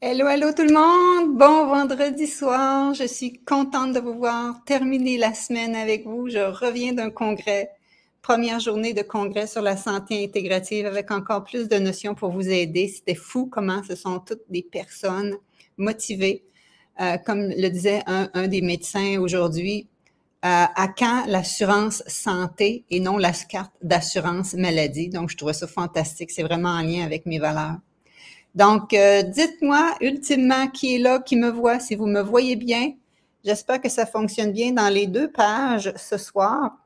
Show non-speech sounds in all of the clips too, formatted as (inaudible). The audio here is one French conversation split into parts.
Hello, hello tout le monde. Bon vendredi soir. Je suis contente de vous voir terminer la semaine avec vous. Je reviens d'un congrès, première journée de congrès sur la santé intégrative avec encore plus de notions pour vous aider. C'était fou comment ce sont toutes des personnes motivées. Euh, comme le disait un, des médecins aujourd'hui, euh, à quand l'assurance santé et non la carte d'assurance maladie. Donc, je trouvais ça fantastique. C'est vraiment en lien avec mes valeurs. Donc, euh, dites-moi ultimement qui est là, qui me voit, si vous me voyez bien. J'espère que ça fonctionne bien dans les deux pages ce soir.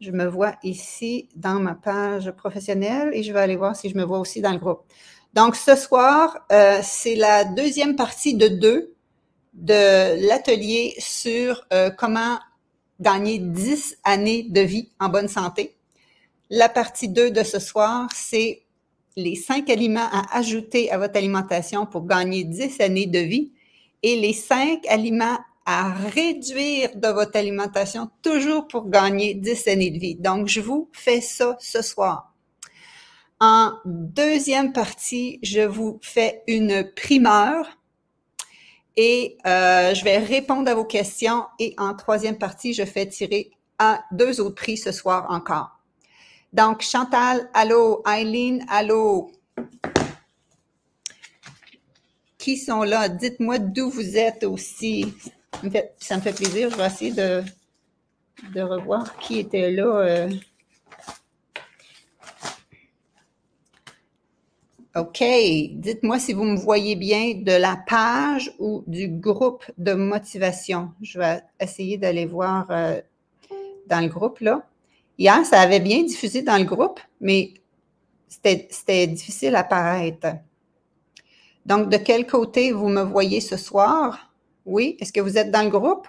Je me vois ici dans ma page professionnelle et je vais aller voir si je me vois aussi dans le groupe. Donc, ce soir, euh, c'est la deuxième partie de deux de l'atelier sur euh, comment gagner 10 années de vie en bonne santé. La partie deux de ce soir, c'est les cinq aliments à ajouter à votre alimentation pour gagner dix années de vie et les cinq aliments à réduire de votre alimentation toujours pour gagner dix années de vie. Donc, je vous fais ça ce soir. En deuxième partie, je vous fais une primeur et euh, je vais répondre à vos questions. Et en troisième partie, je fais tirer à deux autres prix ce soir encore. Donc, Chantal, allô. Eileen, allô. Qui sont là? Dites-moi d'où vous êtes aussi. Ça me, fait, plaisir. Je vais essayer de, de revoir qui était là. Euh. OK. Dites-moi si vous me voyez bien de la page ou du groupe de motivation. Je vais essayer d'aller voir euh, dans le groupe là. Hier, ça avait bien diffusé dans le groupe, mais c'était difficile à paraître. Donc, de quel côté vous me voyez ce soir? Oui, est-ce que vous êtes dans le groupe?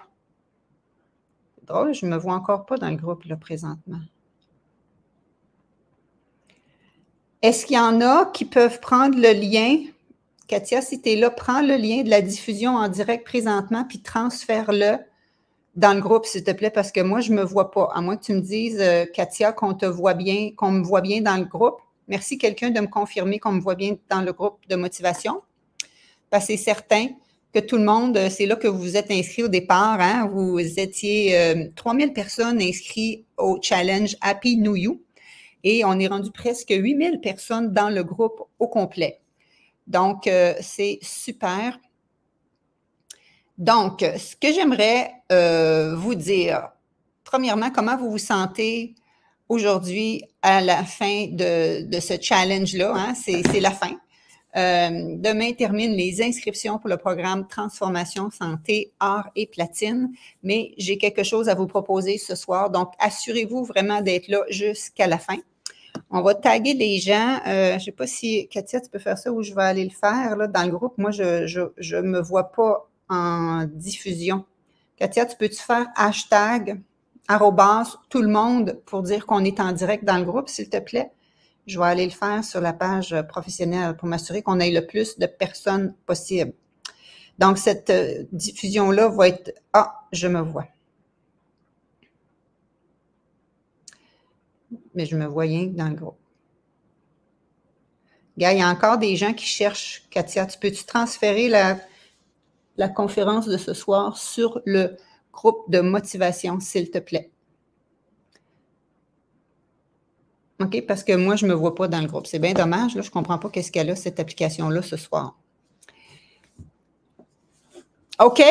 Drôle, je ne me vois encore pas dans le groupe là présentement. Est-ce qu'il y en a qui peuvent prendre le lien? Katia, si tu es là, prends le lien de la diffusion en direct présentement, puis transfère-le dans le groupe, s'il te plaît, parce que moi, je ne me vois pas. À moins que tu me dises, euh, Katia, qu'on te voit bien, qu'on me voit bien dans le groupe. Merci quelqu'un de me confirmer qu'on me voit bien dans le groupe de motivation. Parce c'est certain que tout le monde, euh, c'est là que vous vous êtes inscrit au départ. Hein. Vous étiez 3000 euh, personnes inscrites au challenge Happy New You et on est rendu presque 8000 personnes dans le groupe au complet. Donc, c'est super. Donc, ce que j'aimerais euh, vous dire, premièrement, comment vous vous sentez aujourd'hui à la fin de, ce challenge-là? Hein? C'est la fin. Euh, demain termine les inscriptions pour le programme Transformation Santé, Art et Platine, mais j'ai quelque chose à vous proposer ce soir. Donc, assurez-vous vraiment d'être là jusqu'à la fin. On va taguer les gens. Euh, je ne sais pas si Katia, tu peux faire ça ou je vais aller le faire dans le groupe. Moi, je ne me vois pas en diffusion. Katia, tu peux-tu faire hashtag tout le monde pour dire qu'on est en direct dans le groupe, s'il te plaît? Je vais aller le faire sur la page professionnelle pour m'assurer qu'on ait le plus de personnes possible. Donc, cette euh, diffusion-là va être Ah, je me vois. Mais je me vois rien dans le groupe. il y a encore des gens qui cherchent. Katia, tu peux-tu transférer la la conférence de ce soir sur le groupe de motivation, s'il te plaît. OK? Parce que moi, je ne me vois pas dans le groupe. C'est bien dommage. Là, je ne comprends pas qu'est-ce qu'elle a, cette application-là, ce soir. OK?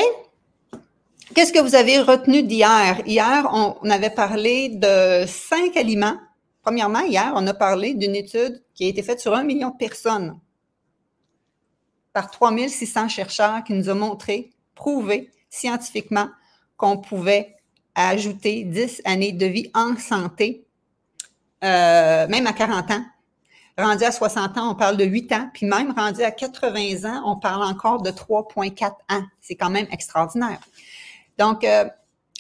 Qu'est-ce que vous avez retenu d'hier? Hier, on avait parlé de cinq aliments. Premièrement, hier, on a parlé d'une étude qui a été faite sur un million de personnes par 3600 chercheurs qui nous ont montré, prouvé scientifiquement qu'on pouvait ajouter 10 années de vie en santé, euh, même à 40 ans. Rendu à 60 ans, on parle de 8 ans, puis même rendu à 80 ans, on parle encore de 3,4 ans. C'est quand même extraordinaire. Donc, euh,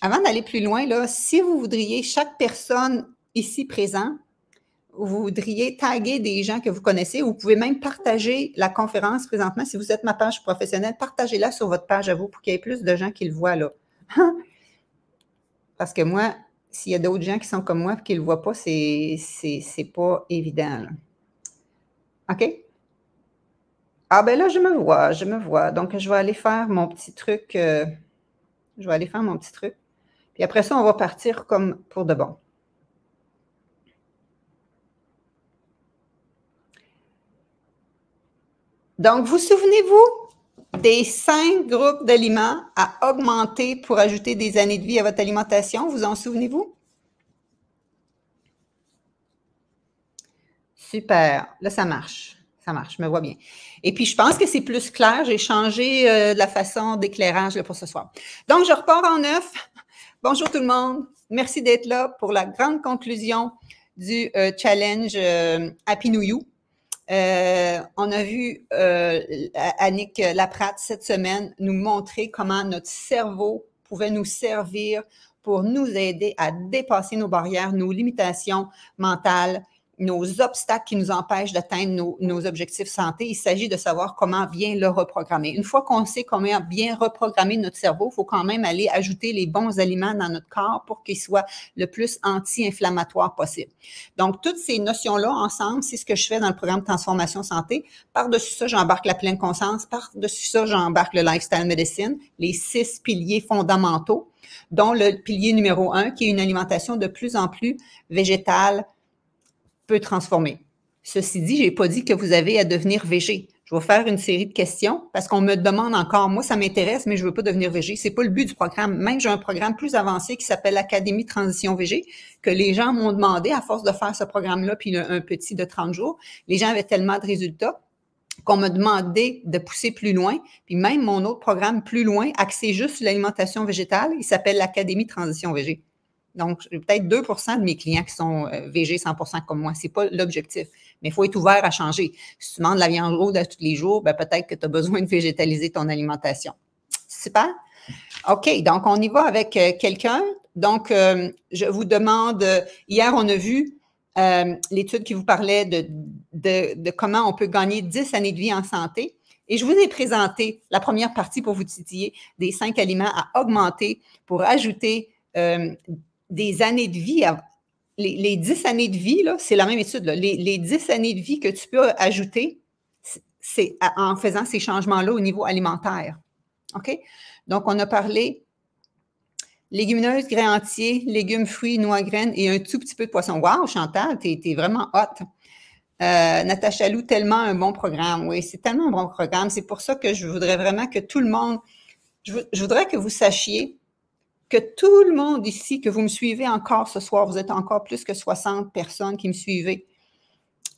avant d'aller plus loin, là, si vous voudriez, chaque personne ici présente vous voudriez taguer des gens que vous connaissez. Vous pouvez même partager la conférence présentement. Si vous êtes ma page professionnelle, partagez-la sur votre page à vous pour qu'il y ait plus de gens qui le voient là. Hein? Parce que moi, s'il y a d'autres gens qui sont comme moi et qui ne le voient pas, c'est pas évident. OK? Ah ben là, je me vois, je me vois. Donc, je vais aller faire mon petit truc. Euh, je vais aller faire mon petit truc. Puis après ça, on va partir comme pour de bon. Donc, vous souvenez-vous des cinq groupes d'aliments à augmenter pour ajouter des années de vie à votre alimentation? Vous en souvenez-vous? Super. Là, ça marche. Ça marche, je me vois bien. Et puis, je pense que c'est plus clair. J'ai changé euh, la façon d'éclairage pour ce soir. Donc, je repars en neuf. (laughs) Bonjour tout le monde. Merci d'être là pour la grande conclusion du euh, challenge euh, Happy New You. Euh, on a vu euh, Annick Laprate cette semaine nous montrer comment notre cerveau pouvait nous servir pour nous aider à dépasser nos barrières, nos limitations mentales, nos obstacles qui nous empêchent d'atteindre nos, objectifs santé. Il s'agit de savoir comment bien le reprogrammer. Une fois qu'on sait comment bien reprogrammer notre cerveau, il faut quand même aller ajouter les bons aliments dans notre corps pour qu'ils soient le plus anti-inflammatoires possible. Donc, toutes ces notions-là ensemble, c'est ce que je fais dans le programme Transformation Santé. Par-dessus ça, j'embarque la pleine conscience. Par-dessus ça, j'embarque le lifestyle medicine, les six piliers fondamentaux, dont le pilier numéro un, qui est une alimentation de plus en plus végétale, transformer. Ceci dit, je n'ai pas dit que vous avez à devenir végé. Je vais faire une série de questions parce qu'on me demande encore, moi, ça m'intéresse, mais je ne veux pas devenir végé. C'est pas le but du programme. Même, j'ai un programme plus avancé qui s'appelle l'Académie Transition VG, que les gens m'ont demandé à force de faire ce programme-là, puis un petit de 30 jours. Les gens avaient tellement de résultats qu'on me demandait de pousser plus loin. Puis même mon autre programme plus loin, axé juste sur l'alimentation végétale, il s'appelle l'Académie Transition VG. Donc, peut-être 2 de mes clients qui sont euh, VG 100 comme moi. Ce n'est pas l'objectif. Mais il faut être ouvert à changer. Si tu manges de la viande rouge à tous les jours, ben, peut-être que tu as besoin de végétaliser ton alimentation. Super. OK, donc on y va avec euh, quelqu'un. Donc, euh, je vous demande, hier, on a vu l'étude qui vous parlait de, de, comment on peut gagner 10 années de vie en santé. Et je vous ai présenté la première partie pour vous titiller des cinq aliments à augmenter pour ajouter des années de vie, les, dix 10 années de vie, c'est la même étude, les, dix années de vie que tu peux ajouter c'est en faisant ces changements-là au niveau alimentaire. OK? Donc, on a parlé légumineuses, grains entiers, légumes, fruits, noix, graines et un tout petit peu de poisson. Wow, Chantal, tu es vraiment hot. Euh, Natacha Lou, tellement un bon programme. Oui, c'est tellement un bon programme. C'est pour ça que je voudrais vraiment que tout le monde, je voudrais que vous sachiez que tout le monde ici, que vous me suivez encore ce soir, vous êtes encore plus que 60 personnes qui me suivez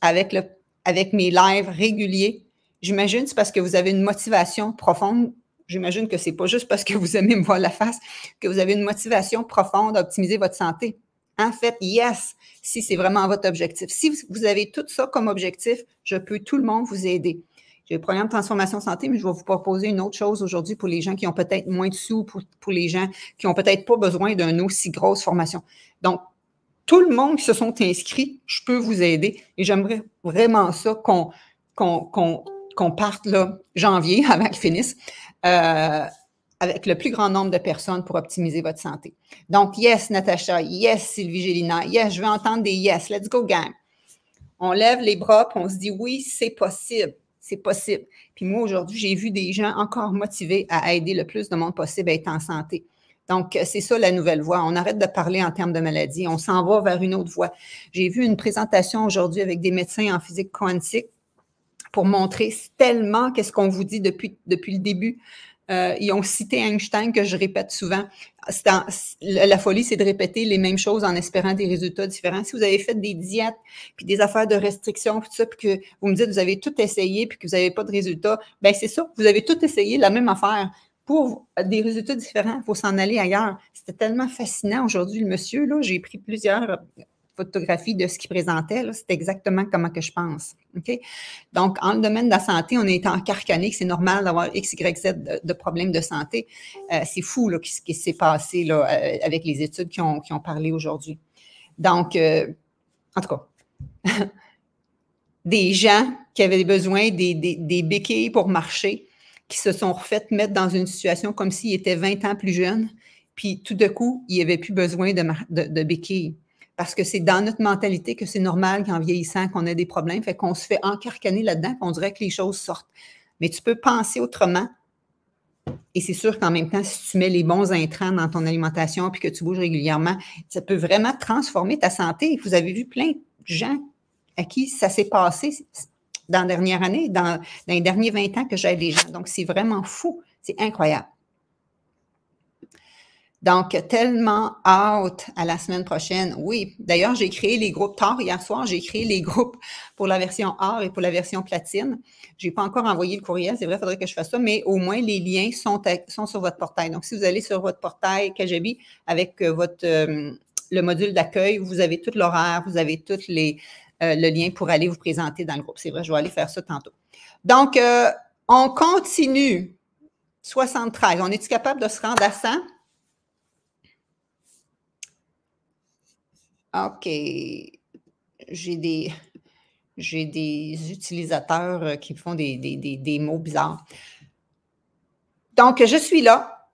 avec, le, avec mes lives réguliers. J'imagine c'est parce que vous avez une motivation profonde. J'imagine que ce n'est pas juste parce que vous aimez me voir la face, que vous avez une motivation profonde à optimiser votre santé. En fait, yes, si c'est vraiment votre objectif. Si vous avez tout ça comme objectif, je peux tout le monde vous aider. J'ai le programme Transformation Santé, mais je vais vous proposer une autre chose aujourd'hui pour les gens qui ont peut-être moins de sous, pour, les gens qui ont peut-être pas besoin d'une aussi grosse formation. Donc, tout le monde qui se sont inscrits, je peux vous aider. Et j'aimerais vraiment ça qu'on parte là, janvier (laughs) avant qu'il finisse, euh, avec le plus grand nombre de personnes pour optimiser votre santé. Donc, yes, Natacha, yes, Sylvie Gélina, yes, je veux entendre des yes, let's go, gang. On lève les bras, puis on se dit oui, c'est possible. C'est possible. Puis moi, aujourd'hui, j'ai vu des gens encore motivés à aider le plus de monde possible à être en santé. Donc, euh, c'est ça la nouvelle voie. On arrête de parler en termes de maladie. On s'en va vers une autre voie. J'ai vu une présentation aujourd'hui avec des médecins en physique quantique pour montrer tellement qu'est-ce qu'on vous dit depuis, depuis le début euh, ils ont cité Einstein que je répète souvent. la folie, c'est de répéter les mêmes choses en espérant des résultats différents. Si vous avez fait des diètes, puis des affaires de restriction, puis puis que vous me dites que vous avez tout essayé, puis que vous n'avez pas de résultats, ben c'est ça, vous avez tout essayé, la même affaire. Pour des résultats différents, il faut s'en aller ailleurs. C'était tellement fascinant aujourd'hui, le monsieur, là, j'ai pris plusieurs photographie de ce qu'il présentait, c'est exactement comment que je pense. Donc, en le domaine de la santé, on est en carcanique, c'est normal d'avoir X, Y, Z de, problèmes de santé. Euh, c'est fou ce qui s'est passé là, euh, avec les études qui ont, parlé aujourd'hui. Donc, euh, en tout cas, (laughs) des gens qui avaient besoin des, béquilles pour marcher, qui se sont refaites mettre dans une situation comme s'ils étaient 20 ans plus jeunes, puis tout de coup, ils n'avaient plus besoin de béquilles parce que c'est dans notre mentalité que c'est normal qu'en vieillissant, qu'on ait des problèmes, fait qu'on se fait encarcaner là-dedans, qu'on dirait que les choses sortent. Mais tu peux penser autrement. Et c'est sûr qu'en même temps, si tu mets les bons intrants dans ton alimentation puis que tu bouges régulièrement, ça peut vraiment transformer ta santé. Vous avez vu plein de gens à qui ça s'est passé dans la dernière année, dans, les derniers 20 ans que j'ai des gens. Donc, c'est vraiment fou. C'est incroyable. Donc, tellement out à la semaine prochaine. Oui, d'ailleurs, j'ai créé les groupes tard hier soir. J'ai créé les groupes pour la version or et pour la version platine. Je n'ai pas encore envoyé le courriel. C'est vrai, il faudrait que je fasse ça, mais au moins, les liens sont, sont sur votre portail. Donc, si vous allez sur votre portail Kajabi avec euh, votre, euh, le module d'accueil, vous avez tout l'horaire, vous avez toutes les, euh, le lien pour aller vous présenter dans le groupe. C'est vrai, je vais aller faire ça tantôt. Donc, on continue. 73. On est-tu capable de se rendre à 100? Ah, OK, j'ai des, (laughs) j'ai des utilisateurs euh, qui font des, des, mots bizarres. Donc, je suis là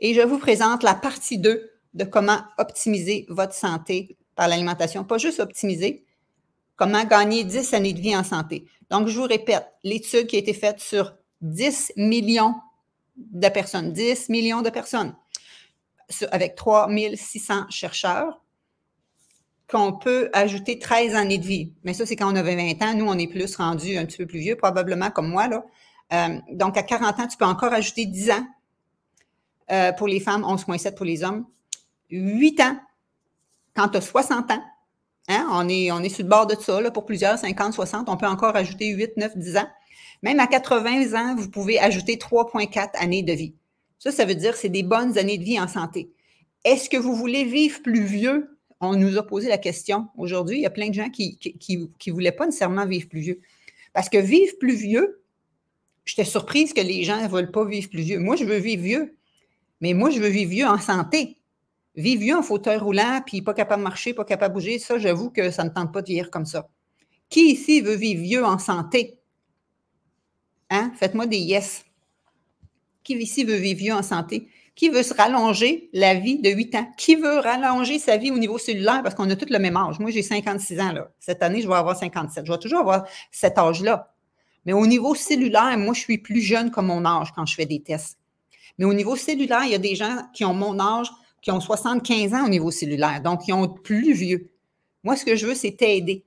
et je vous présente la partie 2 de comment optimiser votre santé par l'alimentation. Pas juste optimiser, comment gagner 10 années de vie en santé. Donc, je vous répète, l'étude qui a été faite sur 10 millions de personnes, 10 millions de personnes, avec 3600 chercheurs, qu'on peut ajouter 13 années de vie. Mais ça, c'est quand on avait 20 ans. Nous, on est plus rendu un petit peu plus vieux, probablement comme moi. Là. Euh, donc, à 40 ans, tu peux encore ajouter 10 ans euh, pour les femmes, 11,7 pour les hommes. 8 ans quand tu as 60 ans. Hein, on, est, on est sur le bord de ça. Là, pour plusieurs, 50, 60, on peut encore ajouter 8, 9, 10 ans. Même à 80 ans, vous pouvez ajouter 3,4 années de vie. Ça, ça veut dire que c'est des bonnes années de vie en santé. Est-ce que vous voulez vivre plus vieux? on nous a posé la question aujourd'hui. Il y a plein de gens qui ne voulaient pas nécessairement vivre plus vieux. Parce que vivre plus vieux, j'étais surprise que les gens ne veulent pas vivre plus vieux. Moi, je veux vivre vieux, mais moi, je veux vivre vieux en santé. Vivre vieux en fauteuil roulant, puis pas capable de marcher, pas capable de bouger, ça, j'avoue que ça ne tente pas de vivre comme ça. Qui ici veut vivre vieux en santé? Hein? Faites-moi des yes. Qui ici veut vivre vieux en santé? Qui veut se rallonger la vie de 8 ans? Qui veut rallonger sa vie au niveau cellulaire? Parce qu'on a tous le même âge. Moi, j'ai 56 ans. Là. Cette année, je vais avoir 57. Je vais toujours avoir cet âge-là. Mais au niveau cellulaire, moi, je suis plus jeune que mon âge quand je fais des tests. Mais au niveau cellulaire, il y a des gens qui ont mon âge, qui ont 75 ans au niveau cellulaire, donc ils ont plus vieux. Moi, ce que je veux, c'est t'aider.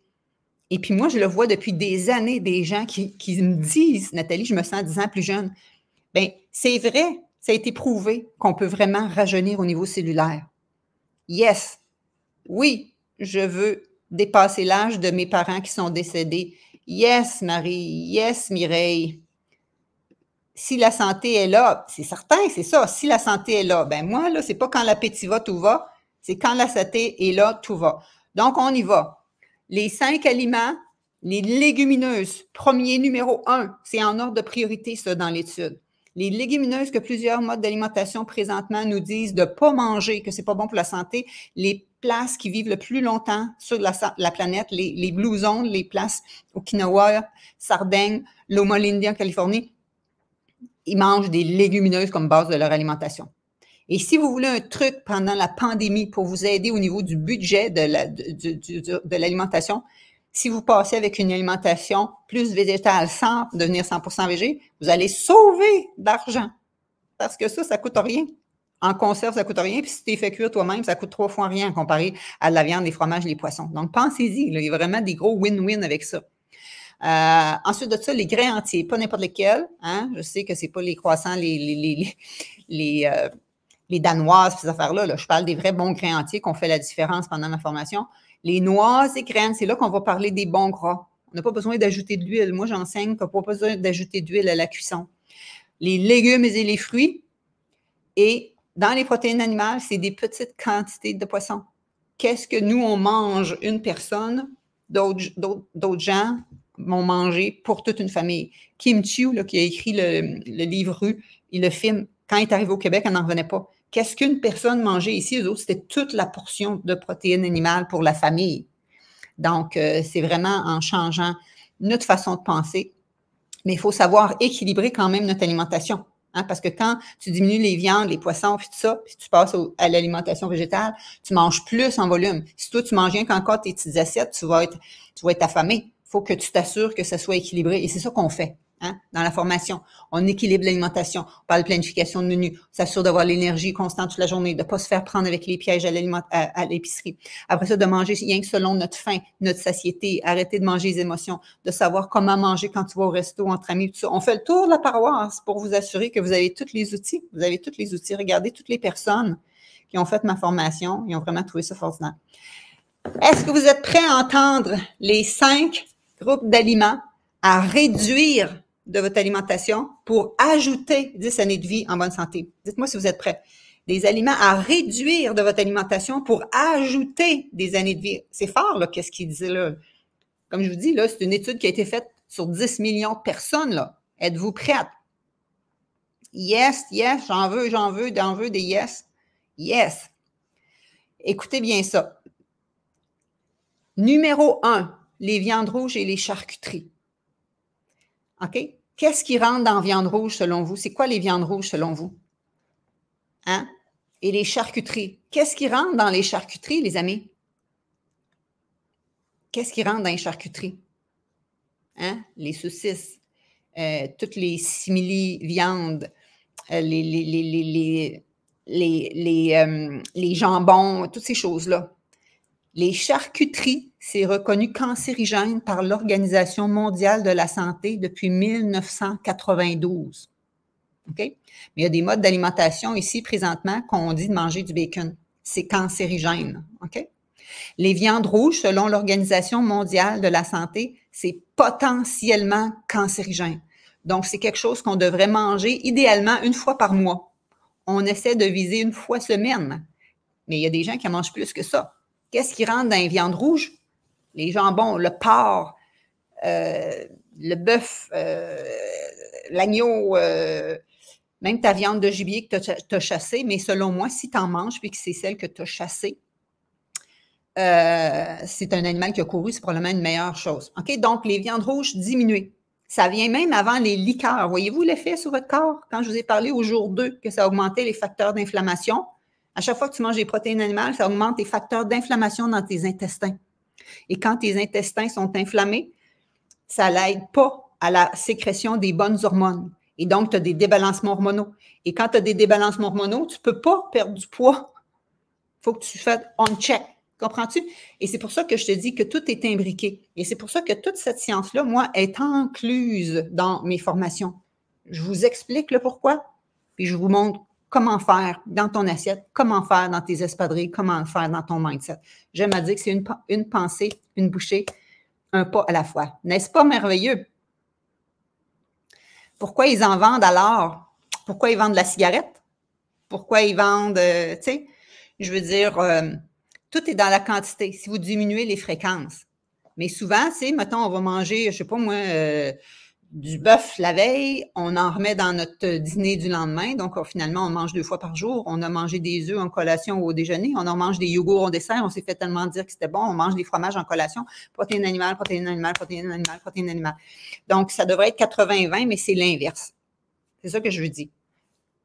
Et puis moi, je le vois depuis des années, des gens qui, qui me disent, Nathalie, je me sens 10 ans plus jeune. Bien, c'est vrai, ça a été prouvé qu'on peut vraiment rajeunir au niveau cellulaire. Yes, oui, je veux dépasser l'âge de mes parents qui sont décédés. Yes, Marie, yes, Mireille. Si la santé est là, c'est certain, c'est ça. Si la santé est là, ben moi, là, c'est pas quand l'appétit va, tout va. C'est quand la santé est là, tout va. Donc, on y va. Les cinq aliments, les légumineuses, premier numéro un, c'est en ordre de priorité, ça, dans l'étude les légumineuses que plusieurs modes d'alimentation présentement nous disent de ne pas manger, que c'est pas bon pour la santé, les places qui vivent le plus longtemps sur la, planète, les, blue zones, les places Okinawa, Sardaigne, Loma en Californie, ils mangent des légumineuses comme base de leur alimentation. Et si vous voulez un truc pendant la pandémie pour vous aider au niveau du budget de l'alimentation, si vous passez avec une alimentation plus végétale sans devenir 100% végé, vous allez sauver d'argent. Parce que ça, ça coûte rien. En conserve, ça coûte rien. Puis si tu fait cuire toi-même, ça coûte trois fois rien comparé à la viande, les fromages, les poissons. Donc, pensez-y. Il y a vraiment des gros win-win avec ça. Euh, ensuite de ça, les grains entiers, pas n'importe lesquels. Hein. Je sais que c'est pas les croissants, les, les, les, euh, danoises, ces affaires-là. Je parle des vrais bons grains entiers qu'on fait la différence pendant la formation. Les noix, et graines, C'est là qu'on va parler des bons gras. On n'a pas besoin d'ajouter de l'huile. Moi, j'enseigne qu'on n'a pas besoin d'ajouter d'huile à la cuisson. Les légumes et les fruits. Et dans les protéines animales, c'est des petites quantités de poissons. Qu'est-ce que nous, on mange une personne, d'autres gens vont manger pour toute une famille. Kim Chiu, qui a écrit le, livre Rue, il le filme. Quand il est arrivé au Québec, on n'en revenait pas qu'est-ce qu'une personne mangeait ici? Eux autres, c'était toute la portion de protéines animales pour la famille. Donc, euh, c'est vraiment en changeant notre façon de penser. Mais il faut savoir équilibrer quand même notre alimentation. Hein, parce que quand tu diminues les viandes, les poissons, puis tout ça, puis tu passes à l'alimentation végétale, tu manges plus en volume. Si toi, tu manges rien qu'encore tes petites assiettes, tu vas être, tu vas être affamé. Il faut que tu t'assures que ça soit équilibré. Et c'est ça qu'on fait. Hein, dans la formation. On équilibre l'alimentation, on parle de planification de menu, on s'assure d'avoir l'énergie constante toute la journée, de ne pas se faire prendre avec les pièges à l'épicerie. Après ça, de manger rien que selon notre faim, notre satiété, arrêter de manger les émotions, de savoir comment manger quand tu vas au resto entre amis. Tout ça. On fait le tour de la paroisse pour vous assurer que vous avez tous les outils. Vous avez tous les outils. Regardez toutes les personnes qui ont fait ma formation, ils ont vraiment trouvé ça fascinant. Est-ce que vous êtes prêts à entendre les cinq groupes d'aliments à réduire de votre alimentation pour ajouter 10 années de vie en bonne santé. Dites-moi si vous êtes prêts. Des aliments à réduire de votre alimentation pour ajouter des années de vie. C'est fort, là, qu'est-ce qu'il dit là. Comme je vous dis, là, c'est une étude qui a été faite sur 10 millions de personnes, là. Êtes-vous prête? Yes, yes, j'en veux, j'en veux, j'en veux des yes. Yes. Écoutez bien ça. Numéro 1, les viandes rouges et les charcuteries. OK? Qu'est-ce qui rentre dans viande rouge selon vous? C'est quoi les viandes rouges selon vous? Hein? Et les charcuteries. Qu'est-ce qui rentre dans les charcuteries, les amis? Qu'est-ce qui rentre dans les charcuteries? Hein? Les saucisses, euh, toutes les simili-viandes, euh, les, les, les, euh, les, jambons, toutes ces choses-là. Les charcuteries, c'est reconnu cancérigène par l'Organisation mondiale de la santé depuis 1992. OK? Mais il y a des modes d'alimentation ici présentement qu'on dit de manger du bacon. C'est cancérigène. OK? Les viandes rouges, selon l'Organisation mondiale de la santé, c'est potentiellement cancérigène. Donc, c'est quelque chose qu'on devrait manger idéalement une fois par mois. On essaie de viser une fois semaine, mais il y a des gens qui en mangent plus que ça. Qu'est-ce qui rentre dans les viandes rouges? Les jambons, le porc, euh, le bœuf, euh, l'agneau, euh, même ta viande de gibier que tu as, chassée. Mais selon moi, si tu en manges puis que c'est celle que tu as chassée, c'est un animal qui a couru, c'est probablement une meilleure chose. OK? Donc, les viandes rouges diminuées. Ça vient même avant les liqueurs. Voyez-vous l'effet sur votre corps? Quand je vous ai parlé au jour 2 que ça augmentait les facteurs d'inflammation, à chaque fois que tu manges des protéines animales, ça augmente tes facteurs d'inflammation dans tes intestins. Et quand tes intestins sont inflammés, ça n'aide pas à la sécrétion des bonnes hormones. Et donc, tu as des débalancements hormonaux. Et quand tu as des débalancements hormonaux, tu ne peux pas perdre du poids. Il faut que tu fasses on check. Comprends-tu? Et c'est pour ça que je te dis que tout est imbriqué. Et c'est pour ça que toute cette science-là, moi, est incluse dans mes formations. Je vous explique le pourquoi, puis je vous montre comment faire dans ton assiette, comment faire dans tes espadrilles, comment faire dans ton mindset. J'aime à dire que c'est une, une pensée, une bouchée, un pas à la fois. N'est-ce pas merveilleux? Pourquoi ils en vendent alors? Pourquoi ils vendent la cigarette? Pourquoi ils vendent, euh, tu sais, je veux dire, euh, tout est dans la quantité. Si vous diminuez les fréquences, mais souvent, c'est, mettons, on va manger, je ne sais pas moi, euh, du bœuf la veille, on en remet dans notre dîner du lendemain. Donc, euh, finalement, on mange deux fois par jour. On a mangé des œufs en collation au déjeuner. On en mange des yogourts au dessert. On s'est fait tellement dire que c'était bon. On mange des fromages en collation. Protéines animales, protéines animales, protéines animales, protéines animales. Donc, ça devrait être 80-20, mais c'est l'inverse. C'est ça que je veux dire.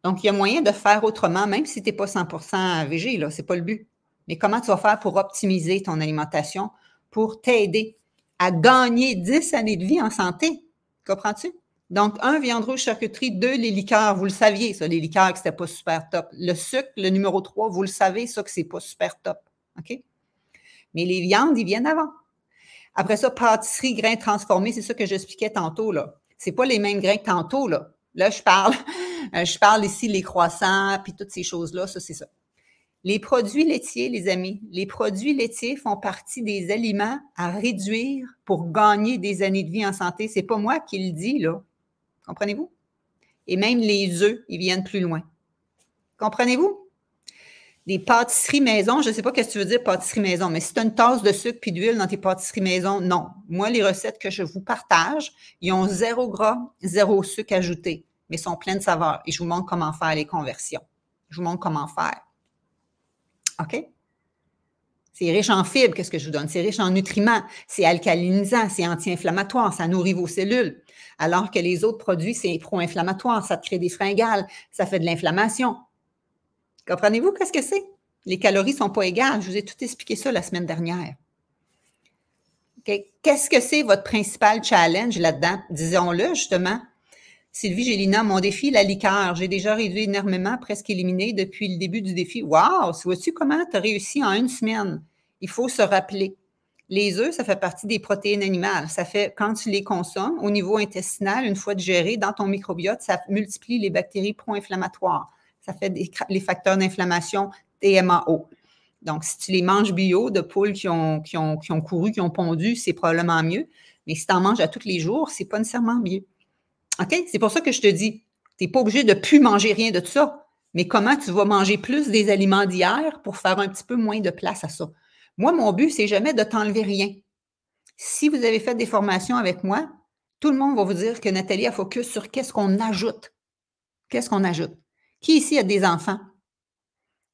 Donc, il y a moyen de faire autrement, même si tu n'es pas 100% végé. Ce n'est pas le but. Mais comment tu vas faire pour optimiser ton alimentation, pour t'aider à gagner 10 années de vie en santé? Comprends-tu? Donc, un, viande rouge, charcuterie. Deux, les liqueurs. Vous le saviez, ça, les liqueurs, que c'était pas super top. Le sucre, le numéro trois, vous le savez, ça, que c'est pas super top. OK? Mais les viandes, ils viennent avant. Après ça, pâtisserie, grains transformés, c'est ça que j'expliquais tantôt, là. C'est pas les mêmes grains que tantôt, là. Là, je parle, (laughs) je parle ici les croissants, puis toutes ces choses-là, ça, c'est ça. Les produits laitiers, les amis, les produits laitiers font partie des aliments à réduire pour gagner des années de vie en santé. C'est pas moi qui le dis, là. Comprenez-vous? Et même les œufs, ils viennent plus loin. Comprenez-vous? Des pâtisseries maison, je ne sais pas ce que tu veux dire pâtisserie maison, mais si tu as une tasse de sucre puis d'huile dans tes pâtisseries maison, non. Moi, les recettes que je vous partage, ils ont zéro gras, zéro sucre ajouté, mais sont pleines de saveurs. Et je vous montre comment faire les conversions. Je vous montre comment faire. OK? C'est riche en fibres, qu'est-ce que je vous donne? C'est riche en nutriments, c'est alcalinisant, c'est anti-inflammatoire, ça nourrit vos cellules. Alors que les autres produits, c'est pro-inflammatoire, ça te crée des fringales, ça fait de l'inflammation. Comprenez-vous qu'est-ce que c'est? Les calories ne sont pas égales. Je vous ai tout expliqué ça la semaine dernière. Qu'est-ce que c'est votre principal challenge là-dedans? Disons-le justement, Sylvie Gélina, mon défi, la liqueur. J'ai déjà réduit énormément, presque éliminé depuis le début du défi. Waouh! Vois-tu comment tu as réussi en une semaine? Il faut se rappeler. Les œufs, ça fait partie des protéines animales. Ça fait, quand tu les consommes, au niveau intestinal, une fois digéré dans ton microbiote, ça multiplie les bactéries pro-inflammatoires. Ça fait les facteurs d'inflammation TMAO. Donc, si tu les manges bio de poules qui ont, qui ont, couru, qui ont pondu, c'est probablement mieux. Mais si tu en manges à tous les jours, c'est pas nécessairement mieux. OK? C'est pour ça que je te dis, tu n'es pas obligé de plus manger rien de tout ça. Mais comment tu vas manger plus des aliments d'hier pour faire un petit peu moins de place à ça? Moi, mon but, c'est jamais de t'enlever rien. Si vous avez fait des formations avec moi, tout le monde va vous dire que Nathalie a focus sur qu'est-ce qu'on ajoute. Qu'est-ce qu'on ajoute? Qui ici a des enfants?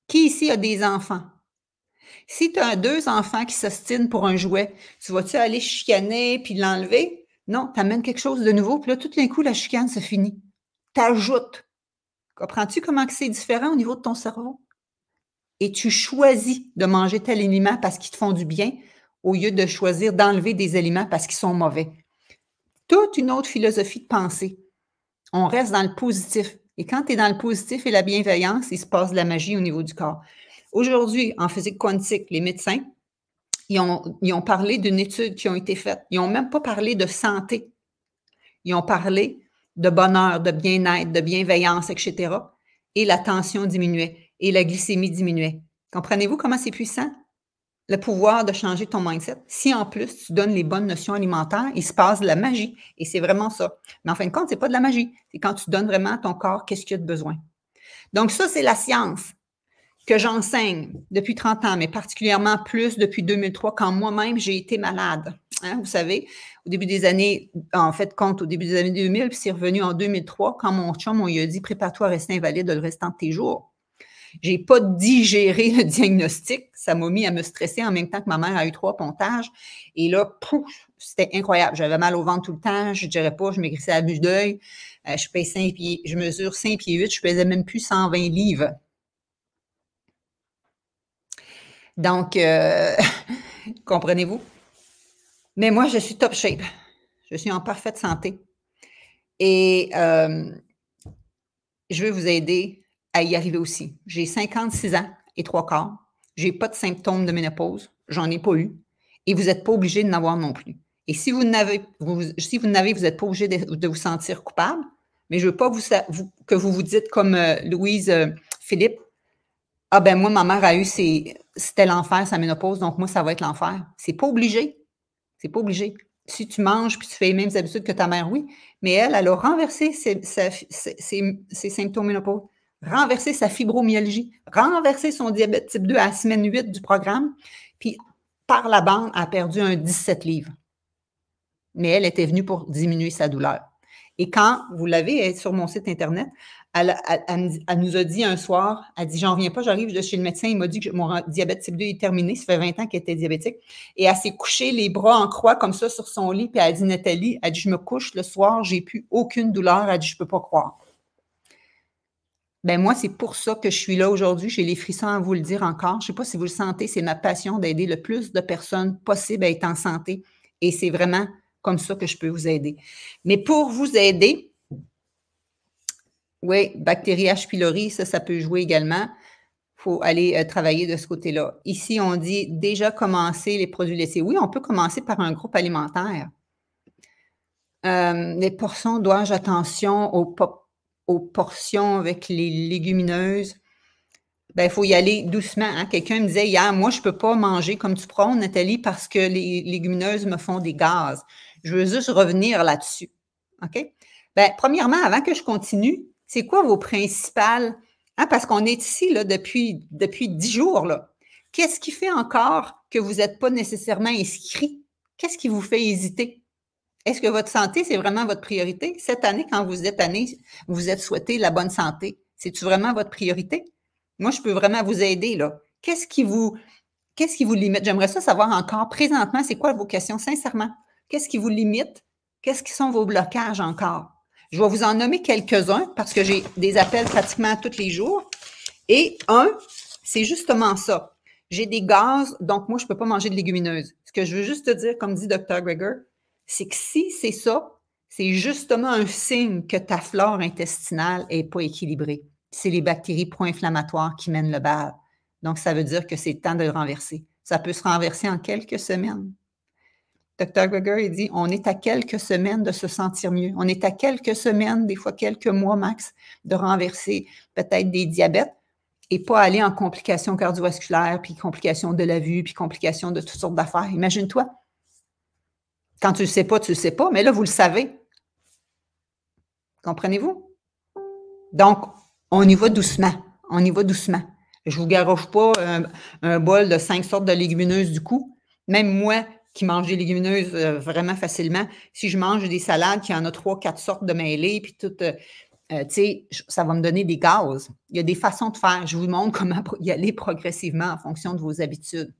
Qui ici a des enfants? Si tu as deux enfants qui s'ostinent pour un jouet, tu vas-tu aller chicaner puis l'enlever? Non, tu amènes quelque chose de nouveau, puis là, tout d'un coup, la chicane se finit. ajoutes. Comprends-tu comment c'est différent au niveau de ton cerveau? Et tu choisis de manger tel aliment parce qu'ils te font du bien au lieu de choisir d'enlever des aliments parce qu'ils sont mauvais. Toute une autre philosophie de pensée. On reste dans le positif. Et quand tu es dans le positif et la bienveillance, il se passe de la magie au niveau du corps. Aujourd'hui, en physique quantique, les médecins, ils ont, parlé d'une étude qui a été faite. Ils n'ont même pas parlé de santé. Ils ont parlé de bonheur, de bien-être, de bienveillance, etc. Et la tension diminuait et la glycémie diminuait. Comprenez-vous comment c'est puissant? Le pouvoir de changer ton mindset. Si en plus tu donnes les bonnes notions alimentaires, il se passe de la magie. Et c'est vraiment ça. Mais en fin de compte, ce n'est pas de la magie. C'est quand tu donnes vraiment à ton corps qu'est-ce qu'il a de besoin. Donc, ça, c'est la science que j'enseigne depuis 30 ans, mais particulièrement plus depuis 2003, quand moi-même j'ai été malade. Hein, vous savez, au début des années, en fait, compte au début des années 2000, puis c'est revenu en 2003 quand mon chum, on lui a dit prépare-toi à rester invalide le restant de tes jours. J'ai pas digéré le diagnostic. Ça m'a mis à me stresser en même temps que ma mère a eu trois pontages. Et là, pouf, c'était incroyable. J'avais mal au ventre tout le temps. Je dirais pas, je maigrissais à but d'œil. Euh, je, 5 pieds, je mesure 5 pieds 8. Je pesais même plus 120 livres. Donc, euh, (laughs) comprenez-vous? Mais moi, je suis top shape. Je suis en parfaite santé. Et euh, je veux vous aider à y arriver aussi. J'ai 56 ans et trois quarts. Je n'ai pas de symptômes de ménopause. J'en ai pas eu. Et vous n'êtes pas obligé de n'avoir non plus. Et si vous n'avez, vous, si vous n'avez, vous n'êtes pas obligé de, vous sentir coupable, mais je ne veux pas vous, que vous vous dites comme euh, Louise Philippe, ah ben moi, ma mère a eu ses, c'était l'enfer, sa ménopause, donc moi, ça va être l'enfer. C'est pas obligé. C'est pas obligé. Si tu manges puis tu fais les mêmes habitudes que ta mère, oui. Mais elle, elle a renversé ses, symptômes ménopause, renversé sa fibromyalgie, renversé son diabète type 2 à la semaine 8 du programme, puis par la bande, a perdu un 17 livres. Mais elle était venue pour diminuer sa douleur. Et quand vous l'avez sur mon site Internet, elle, nous a dit un soir, elle dit, j'en viens pas, j'arrive de chez le médecin, il m'a dit que mon diabète type 2 est terminé, ça fait 20 ans qu'elle était diabétique. Et elle s'est couchée les bras en croix comme ça sur son lit, puis elle a dit, Nathalie, elle dit, je me couche le soir, j'ai plus aucune douleur, elle dit, je peux pas croire. Ben moi, c'est pour ça que je suis là aujourd'hui. J'ai les frissons à vous le dire encore. Je ne sais pas si vous le sentez, c'est ma passion d'aider le plus de personnes possible à être en santé. Et c'est vraiment comme ça que je peux vous aider. Mais pour vous aider, oui, bactéries H. pylori, ça, ça peut jouer également. Il faut aller euh, travailler de ce côté-là. Ici, on dit déjà commencer les produits laissés. Oui, on peut commencer par un groupe alimentaire. Euh, les portions, dois-je attention aux, portions avec les légumineuses? Ben, il faut y aller doucement. Hein. Quelqu'un me disait hier, moi, je ne peux pas manger comme tu prends, Nathalie, parce que les légumineuses me font des gaz. Je veux juste revenir là-dessus. OK? Ben, premièrement, avant que je continue, c'est quoi vos principales, hein, parce qu'on est ici là, depuis, depuis jours, qu'est-ce qui fait encore que vous n'êtes pas nécessairement inscrit? Qu'est-ce qui vous fait hésiter? Est-ce que votre santé, c'est vraiment votre priorité? Cette année, quand vous êtes année, vous vous êtes souhaité la bonne santé. C'est-tu vraiment votre priorité? Moi, je peux vraiment vous aider, Qu'est-ce qui vous, qu'est-ce qui vous limite? J'aimerais ça savoir encore présentement, c'est quoi vos questions, sincèrement? Qu'est-ce qui vous limite? Qu'est-ce qui sont vos blocages encore? Je vais vous en nommer quelques-uns parce que j'ai des appels pratiquement tous les jours. Et un, c'est justement ça. J'ai des gaz, donc moi, je ne peux pas manger de légumineuses. Ce que je veux juste te dire, comme dit Dr. Gregor, c'est que si c'est ça, c'est justement un signe que ta flore intestinale n'est pas équilibrée. C'est les bactéries pro-inflammatoires qui mènent le bal. Donc, ça veut dire que c'est temps de le renverser. Ça peut se renverser en quelques semaines. Dr. Greger, il dit, on est à quelques semaines de se sentir mieux. On est à quelques semaines, des fois quelques mois max, de renverser peut-être des diabètes et pas aller en complications cardiovasculaires, puis complications de la vue, puis complications de toutes sortes d'affaires. Imagine-toi. Quand tu ne sais pas, tu ne le sais pas, mais là, vous le savez. Comprenez-vous? Donc, on y va doucement. On y va doucement. Je ne vous garoche pas un, un, bol de cinq sortes de légumineuses du coup. Même moi, qui mange des légumineuses euh, vraiment facilement. Si je mange des salades qui en a trois, quatre sortes de mêlées, puis tout, euh, euh, tu sais, ça va me donner des gaz. Il y a des façons de faire. Je vous montre comment y aller progressivement en fonction de vos habitudes.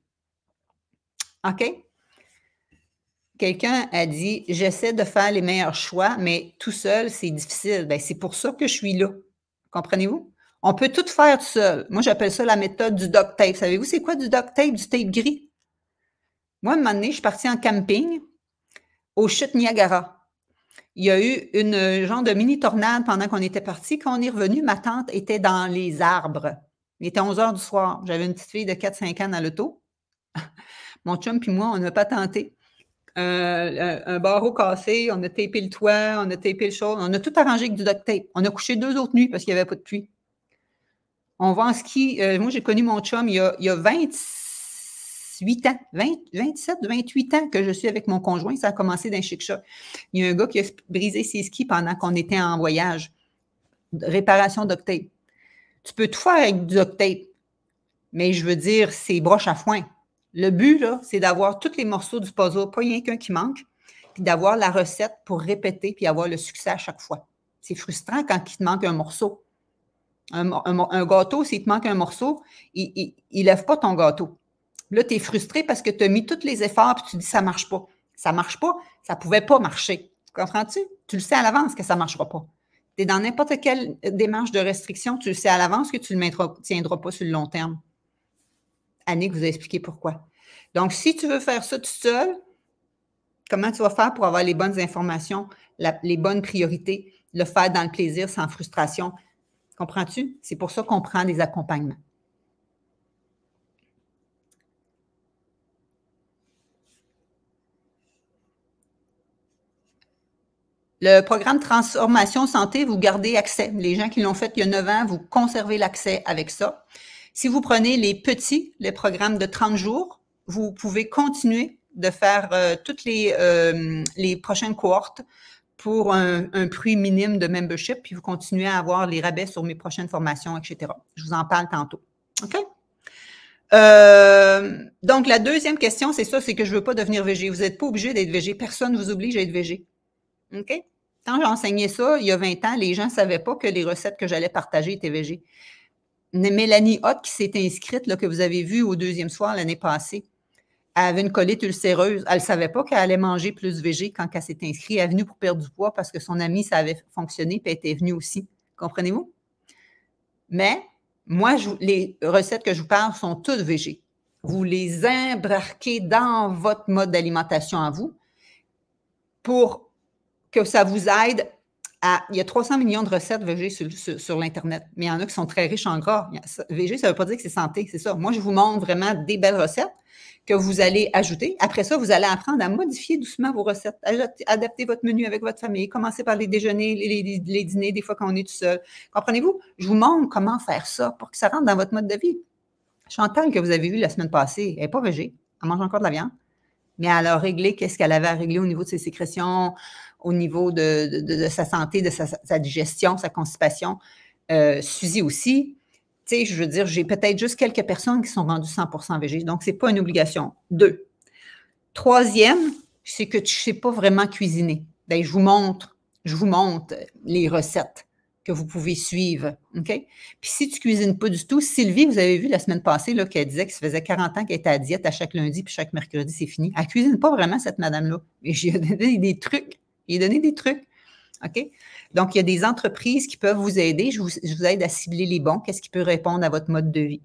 OK? Quelqu'un a dit J'essaie de faire les meilleurs choix, mais tout seul, c'est difficile. Bien, c'est pour ça que je suis là. Comprenez-vous? On peut tout faire tout seul. Moi, j'appelle ça la méthode du duct tape. Savez-vous, c'est quoi du duct tape? Du tape gris? Moi, à un moment donné, je suis partie en camping au chutes Niagara. Il y a eu une euh, genre de mini tornade pendant qu'on était parti. Quand on est revenu, ma tante était dans les arbres. Il était 11 heures du soir. J'avais une petite fille de 4-5 ans dans l'auto. (laughs) Mon chum et moi, on n'a pas tenté. Euh, euh, un barreau cassé, on a tapé le toit, on a tapé le chaud, on a tout arrangé avec du duct tape. On a couché deux autres nuits parce qu'il n'y avait pas de pluie. On va en ski. moi, j'ai connu mon chum il y a, il y a 26 28 ans, 27, 28 ans que je suis avec mon conjoint. Ça a commencé d'un chic-choc. Il y a un gars qui a brisé ses skis pendant qu'on était en voyage. Réparation d'octet. Tu peux tout faire avec du octave, mais je veux dire, c'est broche à foin. Le but, là, c'est d'avoir tous les morceaux du puzzle, pas rien qu'un qui manque, puis d'avoir la recette pour répéter puis avoir le succès à chaque fois. C'est frustrant quand il te manque un morceau. Un, un gâteau, s'il te manque un morceau, il ne lève pas ton gâteau. Là, tu es frustré parce que tu as mis tous les efforts et tu dis ça ne marche pas. Ça ne marche pas, ça ne pouvait pas marcher. comprends-tu? Tu le sais à l'avance que ça ne marchera pas. Tu es dans n'importe quelle démarche de restriction, tu le sais à l'avance que tu ne le maintiendras pas sur le long terme. Annick vous a expliqué pourquoi. Donc, si tu veux faire ça tout seul, comment tu vas faire pour avoir les bonnes informations, les bonnes priorités, le faire dans le plaisir, sans frustration? Comprends-tu? C'est pour ça qu'on prend des accompagnements. Le programme Transformation Santé, vous gardez accès. Les gens qui l'ont fait il y a 9 ans, vous conservez l'accès avec ça. Si vous prenez les petits, les programmes de 30 jours, vous pouvez continuer de faire euh, toutes les, euh, les prochaines cohortes pour un, prix minime de membership, puis vous continuez à avoir les rabais sur mes prochaines formations, etc. Je vous en parle tantôt. OK? Euh, donc, la deuxième question, c'est ça, c'est que je ne veux pas devenir VG. Vous n'êtes pas obligé d'être VG. Personne ne vous oblige à être VG. OK? Quand j'enseignais ça, il y a 20 ans, les gens ne savaient pas que les recettes que j'allais partager étaient végé. Mélanie Hott, qui s'est inscrite, là, que vous avez vue au deuxième soir l'année passée, elle avait une colite ulcéreuse. Elle ne savait pas qu'elle allait manger plus végé quand elle s'est inscrite. Elle est venue pour perdre du poids parce que son amie, ça avait fonctionné, puis elle était venue aussi. Comprenez-vous? Mais moi, les recettes que je vous parle sont toutes végé. Vous les embarquez dans votre mode d'alimentation à vous pour que ça vous aide à. Il y a 300 millions de recettes VG sur, sur, l'Internet, mais il y en a qui sont très riches en gras. VG, ça ne veut pas dire que c'est santé, c'est ça. Moi, je vous montre vraiment des belles recettes que vous allez ajouter. Après ça, vous allez apprendre à modifier doucement vos recettes, adapter votre menu avec votre famille, commencer par les déjeuners, les, les, dîners, des fois quand on est tout seul. Comprenez-vous? Je vous montre comment faire ça pour que ça rentre dans votre mode de vie. Chantal, que vous avez vu la semaine passée, elle n'est pas végé, elle mange encore de la viande, mais elle a réglé qu'est-ce qu'elle avait à régler au niveau de ses sécrétions, au niveau de, sa santé, de sa, digestion, sa constipation. Euh, Suzy aussi, tu sais, je veux dire, j'ai peut-être juste quelques personnes qui sont rendues 100% végé, donc ce n'est pas une obligation. Deux. Troisième, c'est que tu ne sais pas vraiment cuisiner. Bien, je vous montre, je vous montre les recettes que vous pouvez suivre. OK? Puis si tu ne cuisines pas du tout, Sylvie, vous avez vu la semaine passée qu'elle disait que ça faisait 40 ans qu'elle était à diète à chaque lundi puis chaque mercredi, c'est fini. Elle ne cuisine pas vraiment, cette madame-là. Mais j'ai (laughs) des trucs est donné des trucs. OK? Donc, il y a des entreprises qui peuvent vous aider. Je vous, aide à cibler les bons. Qu'est-ce qui peut répondre à votre mode de vie?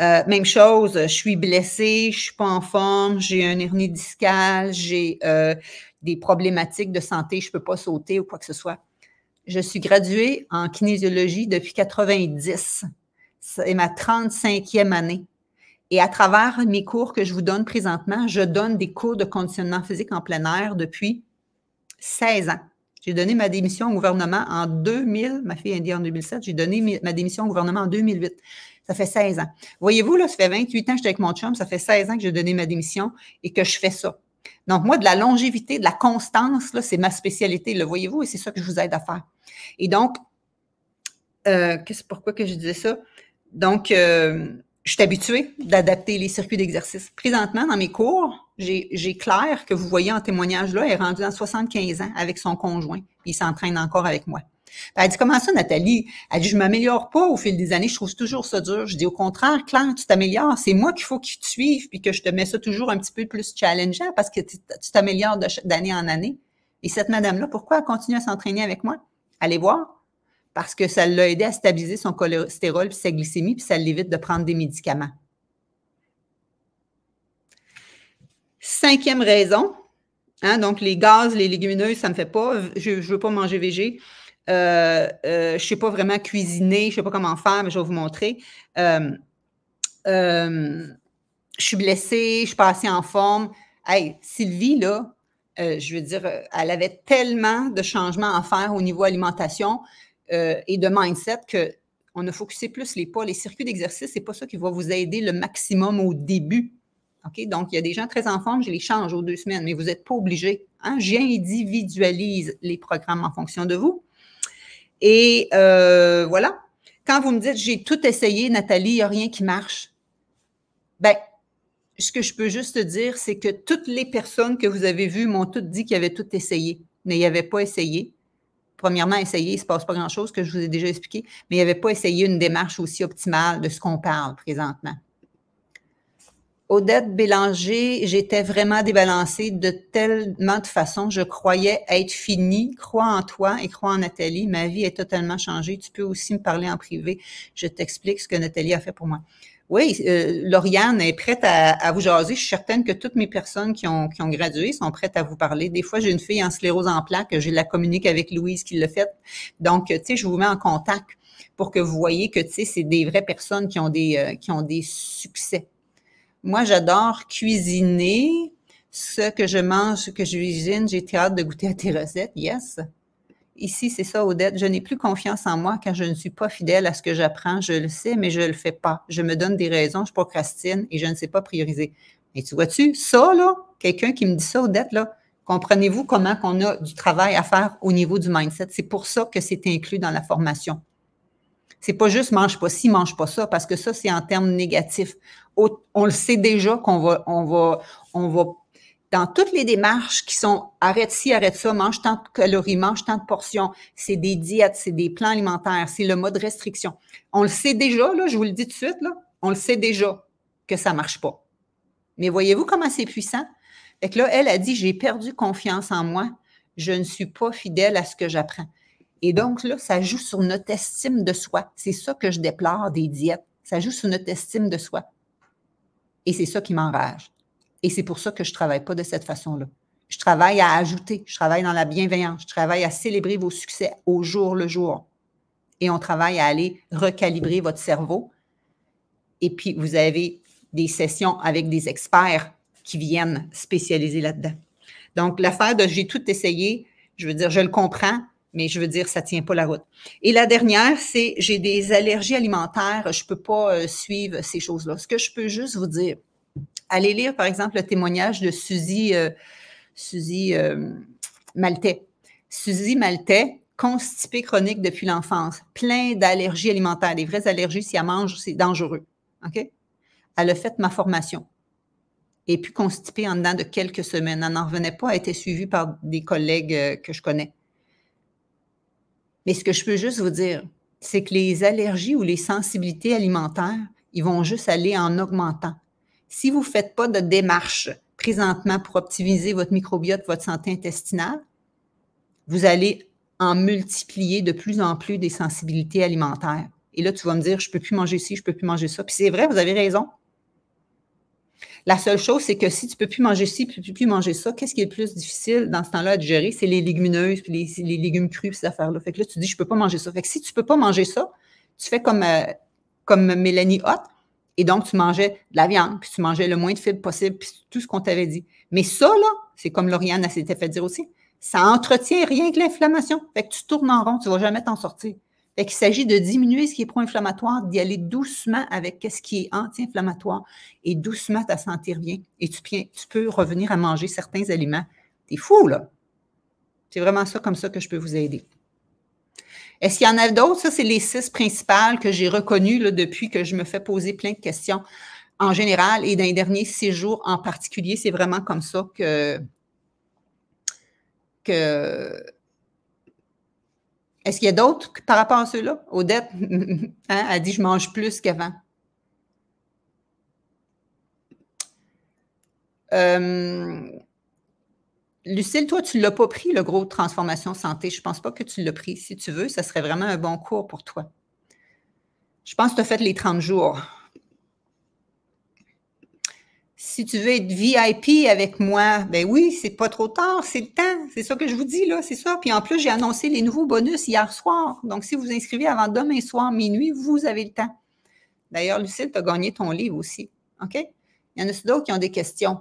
Euh, même chose, je suis blessée, je ne suis pas en forme, j'ai un hernie discale, j'ai euh, des problématiques de santé, je ne peux pas sauter ou quoi que ce soit. Je suis graduée en kinésiologie depuis 90. C'est ma 35e année. Et à travers mes cours que je vous donne présentement, je donne des cours de conditionnement physique en plein air depuis 16 ans. J'ai donné ma démission au gouvernement en 2000. Ma fille est en 2007. J'ai donné ma démission au gouvernement en 2008. Ça fait 16 ans. Voyez-vous, là, ça fait 28 ans que j'étais avec mon chum. Ça fait 16 ans que j'ai donné ma démission et que je fais ça. Donc, moi, de la longévité, de la constance, là, c'est ma spécialité, le voyez-vous, et c'est ça que je vous aide à faire. Et donc, euh, qu'est-ce, pourquoi que je disais ça? Donc, euh, je suis habituée d'adapter les circuits d'exercice. Présentement, dans mes cours, j'ai Claire, que vous voyez en témoignage là, est rendue en 75 ans avec son conjoint. il s'entraîne encore avec moi. elle dit, comment ça, Nathalie? Elle dit, je m'améliore pas au fil des années, je trouve toujours ça dur. Je dis, au contraire, Claire, tu t'améliores. C'est moi qu'il faut que te suives, puis que je te mets ça toujours un petit peu plus challengeant parce que tu t'améliores d'année en année. Et cette madame-là, pourquoi elle continue à s'entraîner avec moi? Allez voir, parce que ça l'a aidé à stabiliser son cholestérol puis sa glycémie, puis ça l'évite de prendre des médicaments. Cinquième raison, hein, donc les gaz, les légumineuses, ça ne me fait pas. Je ne veux pas manger végé. Euh, euh, je ne sais pas vraiment cuisiner, je ne sais pas comment faire, mais je vais vous montrer. Euh, je suis blessée, je suis pas assez en forme. Hey, Sylvie, là, je veux dire, elle avait tellement de changements à faire au niveau alimentation. Euh, et de mindset que on a focusé plus les pas. Les circuits d'exercice, c'est pas ça qui va vous aider le maximum au début. OK? Donc, il y a des gens très en forme, je les change aux deux semaines, mais vous n'êtes pas obligé. Hein? J'individualise les programmes en fonction de vous. Et euh, voilà. Quand vous me dites, j'ai tout essayé, Nathalie, il n'y a rien qui marche. Ben, ce que je peux juste dire, c'est que toutes les personnes que vous avez vues m'ont toutes dit qu'ils avaient tout essayé, mais ils n'avaient pas essayé premièrement, essayer, il ne se passe pas grand-chose que je vous ai déjà expliqué, mais il n'y avait pas essayé une démarche aussi optimale de ce qu'on parle présentement. Odette Bélanger, j'étais vraiment débalancée de tellement de façons. Je croyais être finie. Crois en toi et crois en Nathalie. Ma vie est totalement changée. Tu peux aussi me parler en privé. Je t'explique ce que Nathalie a fait pour moi. Oui, euh, Lauriane est prête à, vous jaser. Je suis certaine que toutes mes personnes qui ont, qui ont gradué sont prêtes à vous parler. Des fois, j'ai une fille en sclérose en plaques, je la communique avec Louise qui l'a fait. Donc, tu sais, je vous mets en contact pour que vous voyez que, tu sais, c'est des vraies personnes qui ont des, euh, qui ont des succès. Moi, j'adore cuisiner. Ce que je mange, ce que je cuisine, j'ai hâte de goûter à tes recettes. Yes. Ici, c'est ça, Odette. Je n'ai plus confiance en moi car je ne suis pas fidèle à ce que j'apprends. Je le sais, mais je ne le fais pas. Je me donne des raisons, je procrastine et je ne sais pas prioriser. Mais tu vois-tu, ça, là, quelqu'un qui me dit ça, Odette, là, comprenez-vous comment qu'on a du travail à faire au niveau du mindset? C'est pour ça que c'est inclus dans la formation. C'est pas juste mange pas ci, mange pas ça, parce que ça, c'est en termes négatifs. On le sait déjà qu'on va, on va, on va dans toutes les démarches qui sont arrête ci, arrête ça, mange tant de calories, mange tant de portions, c'est des diètes, c'est des plans alimentaires, c'est le mode restriction. On le sait déjà, là, je vous le dis tout de suite, on le sait déjà que ça marche pas. Mais voyez-vous comment c'est puissant? Et que là, elle a dit, j'ai perdu confiance en moi, je ne suis pas fidèle à ce que j'apprends. Et donc, là, ça joue sur notre estime de soi. C'est ça que je déplore des diètes. Ça joue sur notre estime de soi. Et c'est ça qui m'enrage. Et c'est pour ça que je ne travaille pas de cette façon-là. Je travaille à ajouter, je travaille dans la bienveillance, je travaille à célébrer vos succès au jour le jour. Et on travaille à aller recalibrer votre cerveau. Et puis, vous avez des sessions avec des experts qui viennent spécialiser là-dedans. Donc, l'affaire de j'ai tout essayé, je veux dire, je le comprends, mais je veux dire, ça ne tient pas la route. Et la dernière, c'est j'ai des allergies alimentaires, je ne peux pas euh, suivre ces choses-là. Ce que je peux juste vous dire, allez lire, par exemple, le témoignage de Suzy, euh, Suzy euh, Maltais. Suzy Maltais, constipée chronique depuis l'enfance, plein d'allergies alimentaires, des vraies allergies, si elle mange, c'est dangereux. OK? Elle a fait ma formation. Et puis constipée en dedans de quelques semaines. Elle n'en revenait pas, elle été suivie par des collègues euh, que je connais. Mais ce que je peux juste vous dire, c'est que les allergies ou les sensibilités alimentaires, ils vont juste aller en augmentant si vous ne faites pas de démarche présentement pour optimiser votre microbiote, votre santé intestinale, vous allez en multiplier de plus en plus des sensibilités alimentaires. Et là, tu vas me dire, je ne peux plus manger ci, je ne peux plus manger ça. Puis c'est vrai, vous avez raison. La seule chose, c'est que si tu ne peux plus manger ci, tu ne peux plus manger ça, qu'est-ce qui est le plus difficile dans ce temps-là à digérer? C'est les légumineuses, les, légumes crus, ces affaires-là. Fait que là, tu dis, je ne peux pas manger ça. Fait que si tu ne peux pas manger ça, tu fais comme, euh, comme Mélanie Hotte, et donc, tu mangeais de la viande, puis tu mangeais le moins de fibres possible, puis tout ce qu'on t'avait dit. Mais ça, là, c'est comme Lauriane s'était fait dire aussi, ça entretient rien que l'inflammation. Fait que tu tournes en rond, tu ne vas jamais t'en sortir. Fait qu'il s'agit de diminuer ce qui est pro-inflammatoire, d'y aller doucement avec ce qui est anti-inflammatoire, et doucement, ta santé revient, et tu, tu peux revenir à manger certains aliments. T'es fou, là! C'est vraiment ça, comme ça, que je peux vous aider. Est-ce qu'il y en a d'autres? Ça, c'est les six principales que j'ai reconnues depuis que je me fais poser plein de questions en général et dans les derniers six jours en particulier. C'est vraiment comme ça que. Est-ce qu'il y a d'autres par rapport à ceux-là? Odette a (laughs) hein, dit je mange plus qu'avant. Euh, Lucille, toi, tu ne l'as pas pris, le gros transformation santé. Je ne pense pas que tu l'as pris. Si tu veux, ça serait vraiment un bon cours pour toi. Je pense que tu as fait les 30 jours. Si tu veux être VIP avec moi, ben oui, c'est pas trop tard, c'est le temps. C'est ça que je vous dis, là, c'est ça. Puis en plus, j'ai annoncé les nouveaux bonus hier soir. Donc, si vous inscrivez avant demain soir, minuit, vous avez le temps. D'ailleurs, Lucille, tu as gagné ton livre aussi. OK? Il y en a d'autres qui ont des questions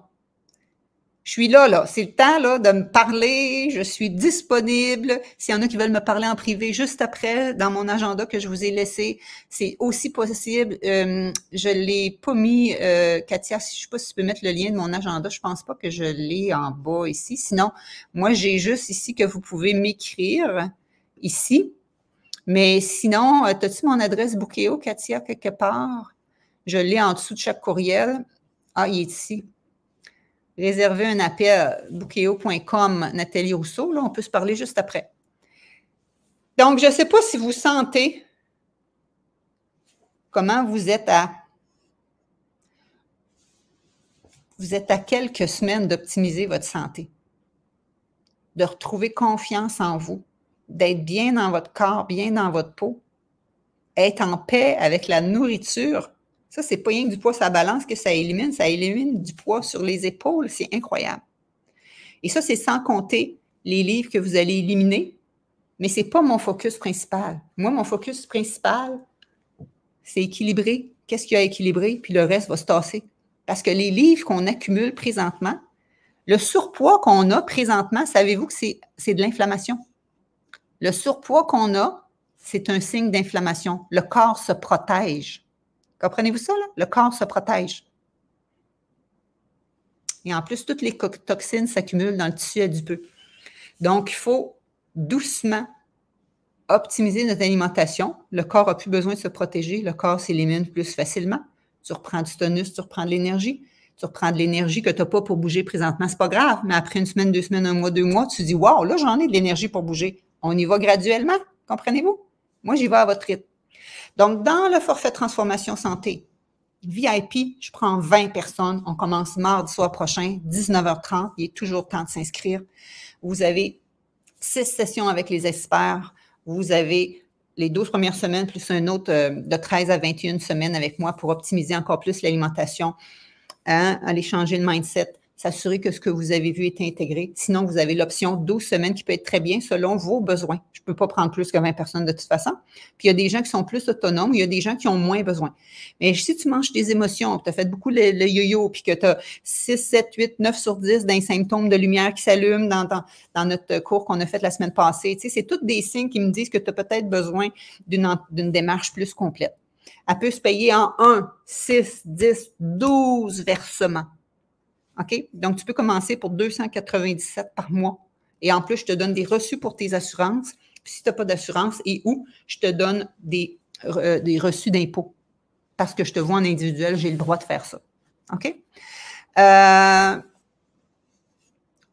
je suis là, là. C'est le temps là, de me parler. Je suis disponible. S'il y en a qui veulent me parler en privé juste après, dans mon agenda que je vous ai laissé, c'est aussi possible. Je euh, je l'ai pas mis, euh, Katia, si je sais pas si tu peux mettre le lien de mon agenda. Je pense pas que je l'ai en bas ici. Sinon, moi, j'ai juste ici que vous pouvez m'écrire ici. Mais sinon, euh, as-tu mon adresse Bouqueo, Katia, quelque part? Je l'ai en dessous de chaque courriel. Ah, il est ici. Réservez un appel à boukeo.com, Nathalie Rousseau. Là, on peut se parler juste après. Donc, je ne sais pas si vous sentez comment vous êtes à. Vous êtes à quelques semaines d'optimiser votre santé, de retrouver confiance en vous, d'être bien dans votre corps, bien dans votre peau, être en paix avec la nourriture ça, c'est pas rien que du poids ça balance que ça élimine, ça élimine du poids sur les épaules, c'est incroyable. Et ça, c'est sans compter les livres que vous allez éliminer, mais ce n'est pas mon focus principal. Moi, mon focus principal, c'est équilibrer. Qu'est-ce qu'il y a à équilibrer? Puis le reste va se tasser. Parce que les livres qu'on accumule présentement, le surpoids qu'on a présentement, savez-vous que c'est de l'inflammation? Le surpoids qu'on a, c'est un signe d'inflammation. Le corps se protège. Comprenez-vous ça? Le corps se protège. Et en plus, toutes les toxines s'accumulent dans le tissu du peu. Donc, il faut doucement optimiser notre alimentation. Le corps n'a plus besoin de se protéger. Le corps s'élimine plus facilement. Tu reprends du tonus, tu reprends de l'énergie. Tu reprends de l'énergie que tu n'as pas pour bouger présentement. Ce n'est pas grave, mais après une semaine, deux semaines, un mois, deux mois, tu dis Waouh, là, j'en ai de l'énergie pour bouger. On y va graduellement. Comprenez-vous? Moi, j'y vais à votre rythme. Donc, dans le forfait transformation santé, VIP, je prends 20 personnes. On commence mardi soir prochain, 19h30. Il est toujours temps de s'inscrire. Vous avez six sessions avec les experts. Vous avez les 12 premières semaines, plus un autre euh, de 13 à 21 semaines avec moi pour optimiser encore plus l'alimentation, hein, aller changer le mindset, s'assurer que ce que vous avez vu est intégré. Sinon, vous avez l'option 12 semaines qui peut être très bien selon vos besoins. Je ne peux pas prendre plus que 20 personnes de toute façon. Puis il y a des gens qui sont plus autonomes, il y a des gens qui ont moins besoin. Mais si tu manges des émotions, tu as fait beaucoup le, yo-yo, puis que tu as 6, 7, 8, 9 sur 10 d'un symptôme de lumière qui s'allume dans, dans, notre cours qu'on a fait la semaine passée, tu sais, c'est tous des signes qui me disent que tu as peut-être besoin d'une démarche plus complète. Elle peut se payer en 1, 6, 10, 12 versements. OK? Donc, tu peux commencer pour 297 par mois. Et en plus, je te donne des reçus pour tes assurances. si tu n'as pas d'assurance et où, je te donne des, euh, des reçus d'impôts. Parce que je te vois en individuel, j'ai le droit de faire ça. OK? Euh,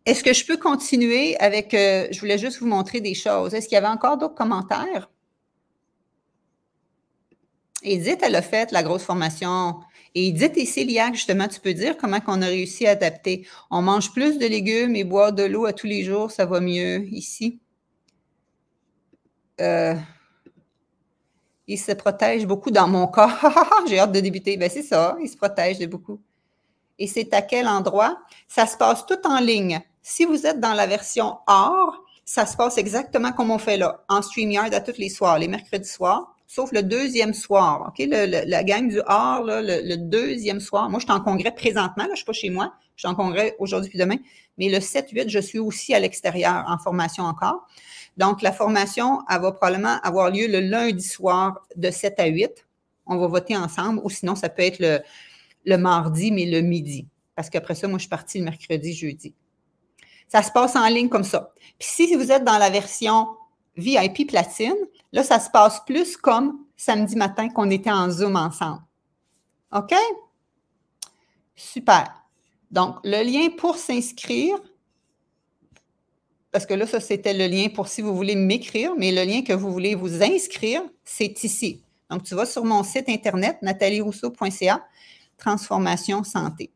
est-ce que je peux continuer avec. Euh, je voulais juste vous montrer des choses. Est-ce qu'il y avait encore d'autres commentaires? Edith, elle a fait la grosse formation et dites et cœliaque, justement, tu peux dire comment on a réussi à adapter. On mange plus de légumes et boit de l'eau à tous les jours, ça va mieux ici. Euh, il se protège beaucoup dans mon corps. (laughs) J'ai hâte de débuter. Ben, c'est ça, il se protège de beaucoup. Et c'est à quel endroit? Ça se passe tout en ligne. Si vous êtes dans la version or, ça se passe exactement comme on fait là, en StreamYard à tous les soirs, les mercredis soirs sauf le deuxième soir. OK? la gang du hors, le, deuxième soir. Moi, je suis en congrès présentement, là, je ne suis pas chez moi. Je suis en congrès aujourd'hui puis demain. Mais le 7-8, je suis aussi à l'extérieur en formation encore. Donc, la formation, elle va probablement avoir lieu le lundi soir de 7 à 8. On va voter ensemble, ou sinon, ça peut être le, le mardi, mais le midi. Parce qu'après ça, moi, je suis partie le mercredi, jeudi. Ça se passe en ligne comme ça. Puis si vous êtes dans la version VIP platine, Là, ça se passe plus comme samedi matin qu'on était en Zoom ensemble. OK? Super. Donc, le lien pour s'inscrire, parce que là, ça, c'était le lien pour si vous voulez m'écrire, mais le lien que vous voulez vous inscrire, c'est ici. Donc, tu vas sur mon site internet, natalierousseau.ca, transformation santé.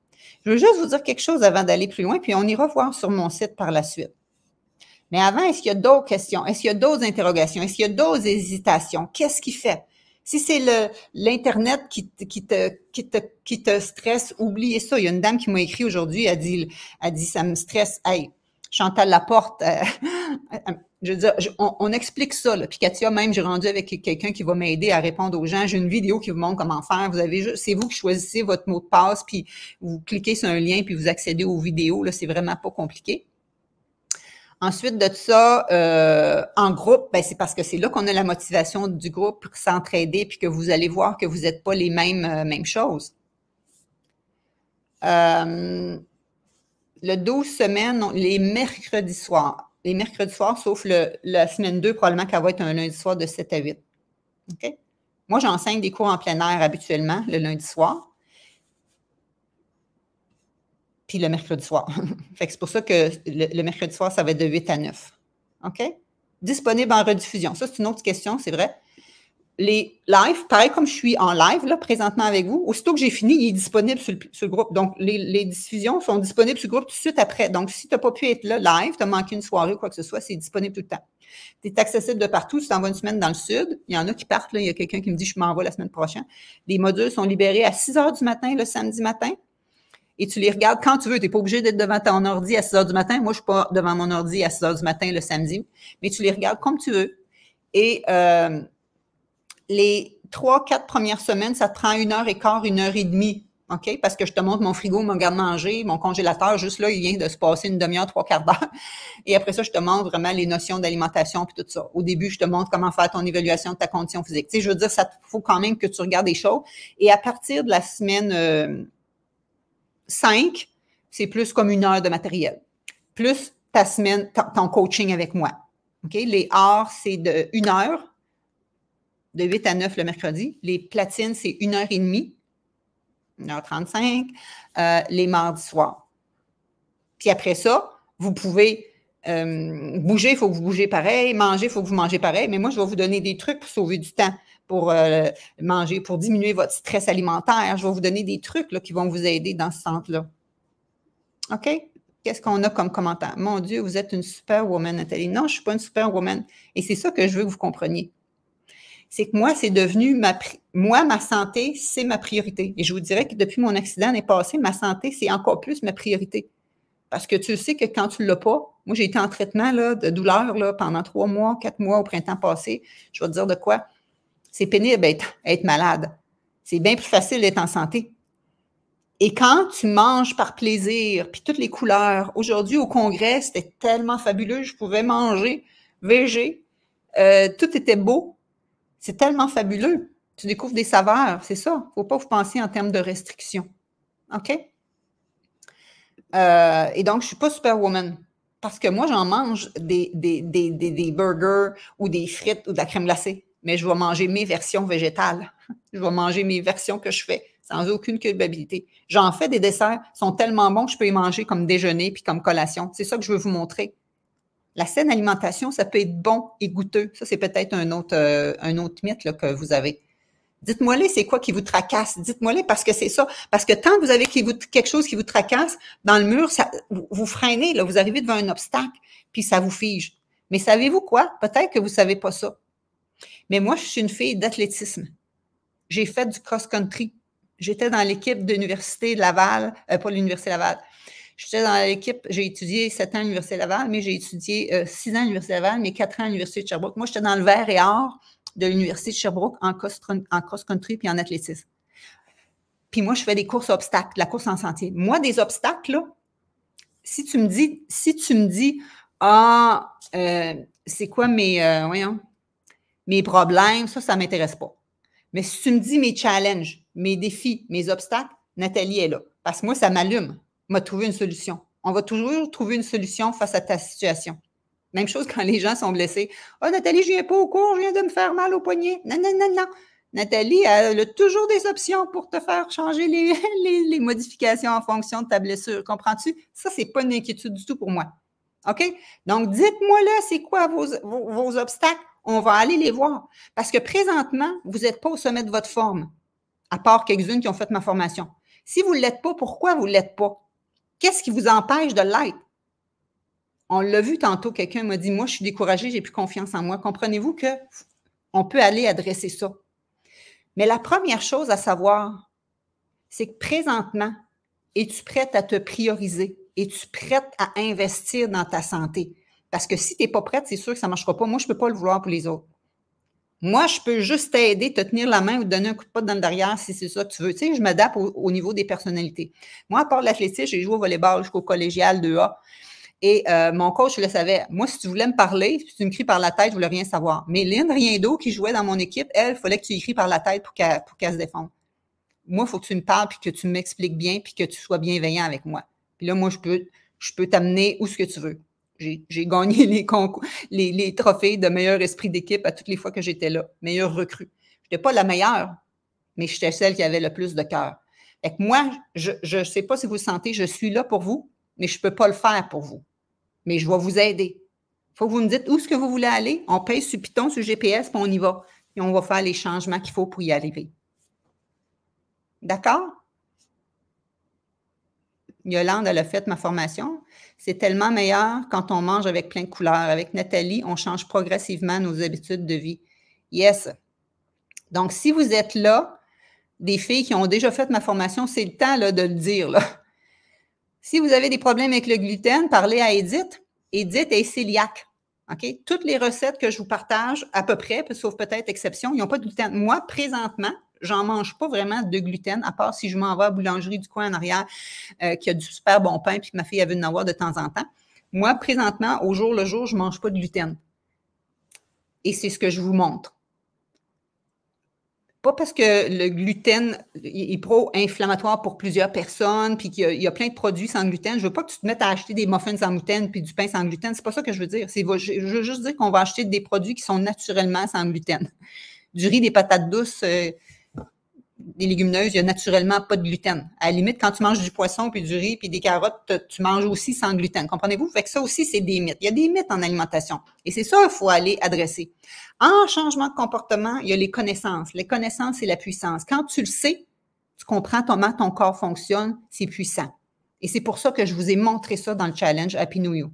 Je veux juste vous dire quelque chose avant d'aller plus loin, puis on ira voir sur mon site par la suite. Mais avant, est-ce qu'il y a d'autres questions? Est-ce qu'il y a d'autres interrogations? Est-ce qu'il y a d'autres hésitations? Qu'est-ce qui fait? Si c'est l'Internet qui, qui, te, qui, te, qui te stresse, oubliez ça. Il y a une dame qui m'a écrit aujourd'hui, elle dit, elle dit, ça me stresse. Hey, Chantal Laporte, porte. Euh, (laughs) je veux dire, on, explique ça. Là. Puis Katia, même, j'ai rendu avec quelqu'un qui va m'aider à répondre aux gens. J'ai une vidéo qui vous montre comment faire. Vous avez, c'est vous qui choisissez votre mot de passe, puis vous cliquez sur un lien, puis vous accédez aux vidéos. Là, c'est vraiment pas compliqué. Ensuite de ça, euh, en groupe, ben c'est parce que c'est là qu'on a la motivation du groupe pour s'entraider, puis que vous allez voir que vous n'êtes pas les mêmes, euh, mêmes choses. Euh, le 12 semaines, les mercredis soirs. Les mercredis soirs, sauf le, la semaine 2, probablement qu'elle va être un lundi soir de 7 à 8. OK? Moi, j'enseigne des cours en plein air habituellement le lundi soir puis le mercredi soir. (laughs) fait que c'est pour ça que le, mercredi soir, ça va être de 8 à 9. OK? Disponible en rediffusion. Ça, c'est une autre question, c'est vrai. Les live, pareil comme je suis en live là, présentement avec vous, aussitôt que j'ai fini, il est disponible sur le, groupe. Donc, les, diffusions sont disponibles sur le groupe tout de suite après. Donc, si tu n'as pas pu être là live, tu as manqué une soirée ou quoi que ce soit, c'est disponible tout le temps. Tu es accessible de partout. Si tu envoies une semaine dans le sud, il y en a qui partent. il y a quelqu'un qui me dit Je m'en la semaine prochaine. Les modules sont libérés à 6 heures du matin, le samedi matin et tu les regardes quand tu veux. Tu n'es pas obligé d'être devant ton ordi à 6 heures du matin. Moi, je ne suis pas devant mon ordi à 6 heures du matin le samedi, mais tu les regardes comme tu veux. Et euh, les trois, quatre premières semaines, ça te prend une heure et quart, une heure et demie. OK? Parce que je te montre mon frigo, mon garde-manger, mon congélateur, juste là, il vient de se passer une demi-heure, trois quarts d'heure. (laughs) Et après ça, je te montre vraiment les notions d'alimentation et tout ça. Au début, je te montre comment faire ton évaluation de ta condition physique. Tu sais, je veux dire, ça faut quand même que tu regardes les choses. Et à partir de la semaine, euh, 5, c'est plus comme une heure de matériel, plus ta semaine, ton coaching avec moi. Les heures, c'est de une heure, de 8 à 9 le mercredi. Les platines, c'est une heure et demie, 1h35, euh, les mardis soirs. Puis après ça, vous pouvez euh, bouger, il faut que vous bougez pareil, manger, il faut que vous mangez pareil, mais moi, je vais vous donner des trucs pour sauver du temps pour euh, manger, pour diminuer votre stress alimentaire. Je vais vous donner des trucs qui vont vous aider dans ce centre là OK? Qu'est-ce qu'on a comme commentaire? Mon Dieu, vous êtes une superwoman, Nathalie. Non, je ne suis pas une superwoman. Et c'est ça que je veux que vous compreniez. C'est que moi, c'est devenu ma moi, ma santé, c'est ma priorité. Et je vous dirais que depuis mon accident est passé, ma santé, c'est encore plus ma priorité. Parce que tu sais que quand tu ne l'as pas, moi, j'ai été en traitement là, de douleur là, pendant trois mois, quatre mois au printemps passé. Je vais te dire de quoi. C'est pénible être, malade. C'est bien plus facile d'être en santé. Et quand tu manges par plaisir, puis toutes les couleurs, aujourd'hui au congrès, c'était tellement fabuleux, je pouvais manger, végé, euh, tout était beau. C'est tellement fabuleux. Tu découvres des saveurs, c'est ça. Il ne faut pas vous penser en termes de restrictions. OK? Euh, et donc, je ne suis pas superwoman. Parce que moi, j'en mange des, des, burgers ou des frites ou de la crème glacée mais je vais manger mes versions végétales. Je vais manger mes versions que je fais sans aucune culpabilité. J'en fais des desserts, ils sont tellement bons que je peux les manger comme déjeuner puis comme collation. C'est ça que je veux vous montrer. La saine alimentation, ça peut être bon et goûteux. Ça, c'est peut-être un autre, euh, un autre mythe que vous avez. Dites-moi-les, c'est quoi qui vous tracasse? Dites-moi-les parce que c'est ça. Parce que tant que vous avez quelque chose qui vous tracasse, dans le mur, ça, vous, freinez, là, vous arrivez devant un obstacle, puis ça vous fige. Mais savez-vous quoi? Peut-être que vous ne savez pas ça. Mais moi, je suis une fille d'athlétisme. J'ai fait du cross-country. J'étais dans l'équipe de l'Université Laval, euh, pas l'Université Laval. J'étais dans l'équipe, j'ai étudié sept ans à l'Université Laval, mais j'ai étudié euh, six ans à l'Université Laval, mais quatre ans à l'Université de Sherbrooke. Moi, j'étais dans le vert et or de l'Université de Sherbrooke en cross-country puis en athlétisme. Puis moi, je fais des courses obstacles, la course en sentier. Moi, des obstacles, là, si tu me dis, si tu me dis, ah, euh, c'est quoi mes, euh, voyons, mes problèmes, ça, ça ne m'intéresse pas. Mais si tu me dis mes challenges, mes défis, mes obstacles, Nathalie est là. Parce que moi, ça m'allume. M'a trouvé une solution. On va toujours trouver une solution face à ta situation. Même chose quand les gens sont blessés. Ah, oh, Nathalie, je viens pas au cours, je viens de me faire mal au poignet. Non, non, non, non. Nathalie, elle a toujours des options pour te faire changer (laughs) les, les, modifications en fonction de ta blessure. Comprends-tu? Ça, c'est pas une inquiétude du tout pour moi. OK? Donc, dites-moi là, c'est quoi vos obstacles? on va aller les voir. Parce que présentement, vous n'êtes pas au sommet de votre forme, à part quelques-unes qui ont fait ma formation. Si vous ne l'êtes pas, pourquoi vous ne l'êtes pas? Qu'est-ce qui vous empêche de l'être? On l'a vu tantôt, quelqu'un m'a dit, moi, je suis découragé, j'ai plus confiance en moi. Comprenez-vous que on peut aller adresser ça. Mais la première chose à savoir, c'est que présentement, es-tu prête à te prioriser? Es-tu prête à investir dans ta santé? Parce que si tu n'es pas prête, c'est sûr que ça ne marchera pas. Moi, je ne peux pas le vouloir pour les autres. Moi, je peux juste t'aider, te tenir la main ou te donner un coup de pote dans le derrière si c'est ça que tu veux. Tu sais, je m'adapte au, niveau des personnalités. Moi, à part l'athlétisme, j'ai joué au volleyball jusqu'au collégial 2A. Et euh, mon coach je le savais. Moi, si tu voulais me parler, si tu me cries par la tête, je ne voulais rien savoir. Mais rien d'autre qui jouait dans mon équipe, elle, il fallait que tu écris par la tête pour qu'elle se défende. Moi, il faut que tu me parles, puis que tu m'expliques bien, puis que tu sois bienveillant avec moi. Puis là, moi, je peux, je peux t'amener où ce que tu veux. J'ai gagné (laughs) les, concours, les, trophées de meilleur esprit d'équipe à toutes les fois que j'étais là, meilleure recrue. Je n'étais pas la meilleure, mais j'étais celle qui avait le plus de cœur. Fait moi, je ne sais pas si vous le sentez, je suis là pour vous, mais je ne peux pas le faire pour vous. Mais je vais vous aider. Il faut que vous me dites où est-ce que vous voulez aller. On pèse sur Python, sur GPS, puis on y va. Et on va faire les changements qu'il faut pour y arriver. D'accord? Yolande, elle a fait ma formation. C'est tellement meilleur quand on mange avec plein de couleurs. Avec Nathalie, on change progressivement nos habitudes de vie. Yes. Donc, si vous êtes là, des filles qui ont déjà fait ma formation, c'est le temps là, de le dire. Si vous avez des problèmes avec le gluten, parlez à Edith. Edith est cœliaque. Toutes les recettes que je vous partage, à peu près, sauf peut-être exception, ils n'ont pas de gluten. Moi, présentement, j'en mange pas vraiment de gluten, à part si je m'en vais à la boulangerie du coin en arrière euh, qui a du super bon pain puis que ma fille a avait une avoir de temps en temps. Moi, présentement, au jour le jour, je mange pas de gluten. Et c'est ce que je vous montre. Pas parce que le gluten est pro-inflammatoire pour plusieurs personnes, puis qu'il y, a plein de produits sans gluten. Je veux pas que tu te mettes à acheter des muffins sans gluten puis du pain sans gluten. C'est pas ça que je veux dire. Je veux juste dire qu'on va acheter des produits qui sont naturellement sans gluten. Du riz, des patates douces, euh, des légumineuses, il n'y a naturellement pas de gluten. À la limite, quand tu manges du poisson, puis du riz, puis des carottes, tu manges aussi sans gluten. Comprenez-vous? Fait que ça aussi, c'est des mythes. Il y a des mythes en alimentation. Et c'est ça qu'il faut aller adresser. En changement de comportement, il y a les connaissances. Les connaissances, c'est la puissance. Quand tu le sais, tu comprends comment ton corps fonctionne, c'est puissant. Et c'est pour ça que je vous ai montré ça dans le challenge à New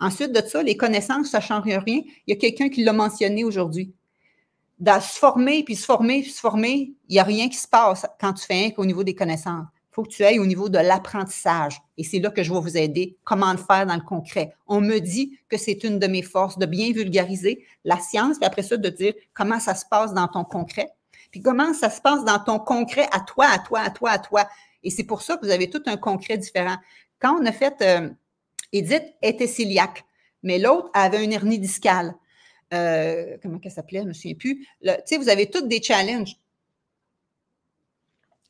Ensuite de ça, les connaissances, ça ne change rien. Il y a quelqu'un qui l'a mentionné aujourd'hui de se former, puis se former, puis se former, il n'y a rien qui se passe quand tu fais un qu'au niveau des connaissances. Il faut que tu ailles au niveau de l'apprentissage. Et c'est là que je vais vous aider comment le faire dans le concret. On me dit que c'est une de mes forces de bien vulgariser la science, puis après ça, de dire comment ça se passe dans ton concret, puis comment ça se passe dans ton concret à toi, à toi, à toi, à toi. Et c'est pour ça que vous avez tout un concret différent. Quand on a fait, euh, Edith était ciliaque mais l'autre avait une hernie discale. Euh, comment qu'elle s'appelait, je ne me souviens plus. vous avez toutes des challenges.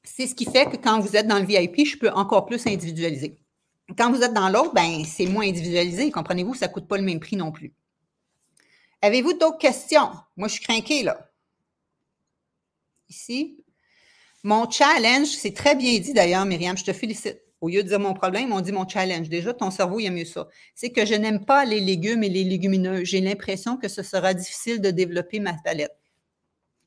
C'est ce qui fait que quand vous êtes dans le VIP, je peux encore plus individualiser. Quand vous êtes dans l'autre, ben, c'est moins individualisé. Comprenez-vous, ça ne coûte pas le même prix non plus. Avez-vous d'autres questions? Moi, je suis craquée, là. Ici. Mon challenge, c'est très bien dit d'ailleurs, Myriam, je te félicite. Au lieu de dire mon problème, on dit mon challenge. Déjà, ton cerveau, il aime mieux ça. C'est que je n'aime pas les légumes et les légumineux. J'ai l'impression que ce sera difficile de développer ma palette.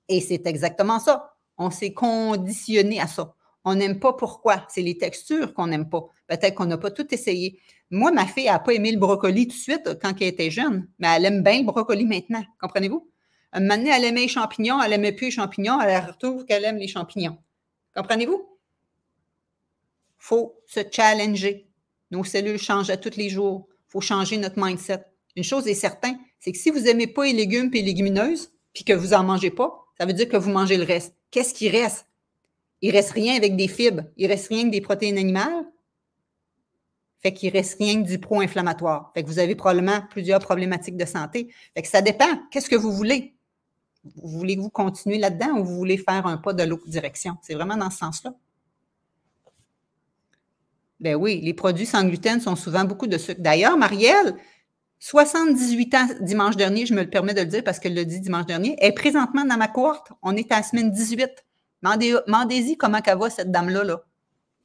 Et c'est exactement ça. On s'est conditionné à ça. On n'aime pas pourquoi. C'est les textures qu'on n'aime pas. Peut-être qu'on n'a pas tout essayé. Moi, ma fille n'a pas aimé le brocoli tout de suite euh, quand elle était jeune, mais elle aime bien le brocoli maintenant. Comprenez-vous? Un elle aimait les champignons, elle n'aimait plus les champignons, elle retrouve qu'elle aime les champignons. Comprenez-vous? Il faut se challenger. Nos cellules changent à tous les jours. Il faut changer notre mindset. Une chose est certaine, c'est que si vous n'aimez pas les légumes et les légumineuses, puis que vous n'en mangez pas, ça veut dire que vous mangez le reste. Qu'est-ce qui reste? Il ne reste rien avec des fibres. Il ne reste rien que des protéines animales. Fait qu'il reste rien que du pro-inflammatoire. Fait vous avez probablement plusieurs problématiques de santé. Fait ça dépend. Qu'est-ce que vous voulez? Vous voulez que vous continuez là-dedans ou vous voulez faire un pas de l'autre direction? C'est vraiment dans ce sens-là. Ben oui, les produits sans gluten sont souvent beaucoup de sucre. D'ailleurs, Marielle, 78 ans dimanche dernier, je me le permets de le dire parce qu'elle l'a dit dimanche dernier, est présentement dans ma courte. On est à la semaine 18. Mandez-y comment elle voit cette dame-là. Là.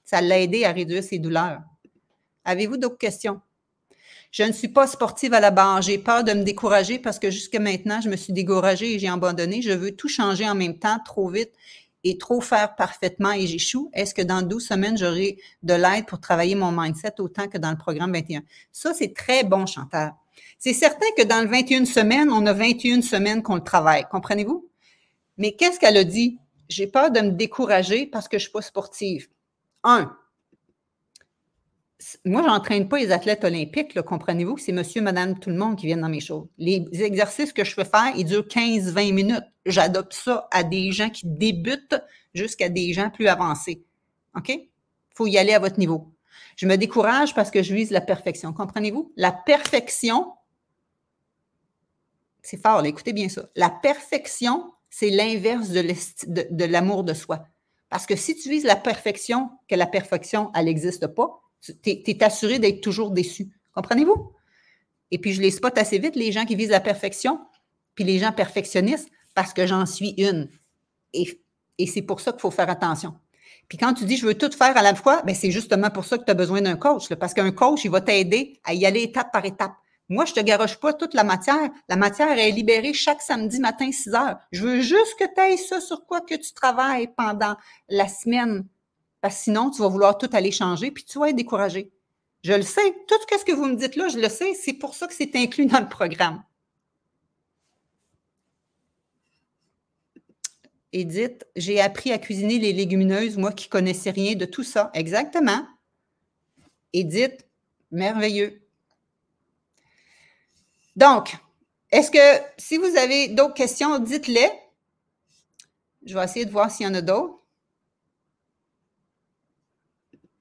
Ça l'a aidé à réduire ses douleurs. Avez-vous d'autres questions? Je ne suis pas sportive à la barre. J'ai peur de me décourager parce que jusque maintenant, je me suis découragée et j'ai abandonné. Je veux tout changer en même temps, trop vite et trop faire parfaitement et j'échoue, est-ce que dans 12 semaines, j'aurai de l'aide pour travailler mon mindset autant que dans le programme 21? Ça, c'est très bon, Chantal. C'est certain que dans le 21 semaines, on a 21 semaines qu'on le travaille, comprenez-vous? Mais qu'est-ce qu'elle a dit? J'ai peur de me décourager parce que je ne suis pas sportive. Un, moi, je n'entraîne pas les athlètes olympiques, comprenez-vous, c'est monsieur, madame, tout le monde qui vient dans mes choses. Les exercices que je fais faire, ils durent 15-20 minutes. J'adopte ça à des gens qui débutent jusqu'à des gens plus avancés. OK? Il faut y aller à votre niveau. Je me décourage parce que je vise la perfection. Comprenez-vous? La perfection, c'est fort, écoutez bien ça. La perfection, c'est l'inverse de l'amour de soi. Parce que si tu vises la perfection, que la perfection, elle n'existe pas, tu es, assuré d'être toujours déçu. Comprenez-vous? Et puis, je les spot assez vite, les gens qui visent la perfection, puis les gens perfectionnistes, parce que j'en suis une. Et, c'est pour ça qu'il faut faire attention. Puis quand tu dis je veux tout faire à la fois, ben c'est justement pour ça que tu as besoin d'un coach, parce qu'un coach, il va t'aider à y aller étape par étape. Moi, je ne te garoche pas toute la matière. La matière est libérée chaque samedi matin, 6 heures. Je veux juste que tu aies ça sur quoi que tu travailles pendant la semaine parce que sinon, tu vas vouloir tout aller changer, puis tu vas être découragé. Je le sais. Tout ce que vous me dites là, je le sais. C'est pour ça que c'est inclus dans le programme. Edith, j'ai appris à cuisiner les légumineuses, moi qui connaissais rien de tout ça. Exactement. Edith, merveilleux. Donc, est-ce que si vous avez d'autres questions, dites-les. Je vais essayer de voir s'il y en a d'autres.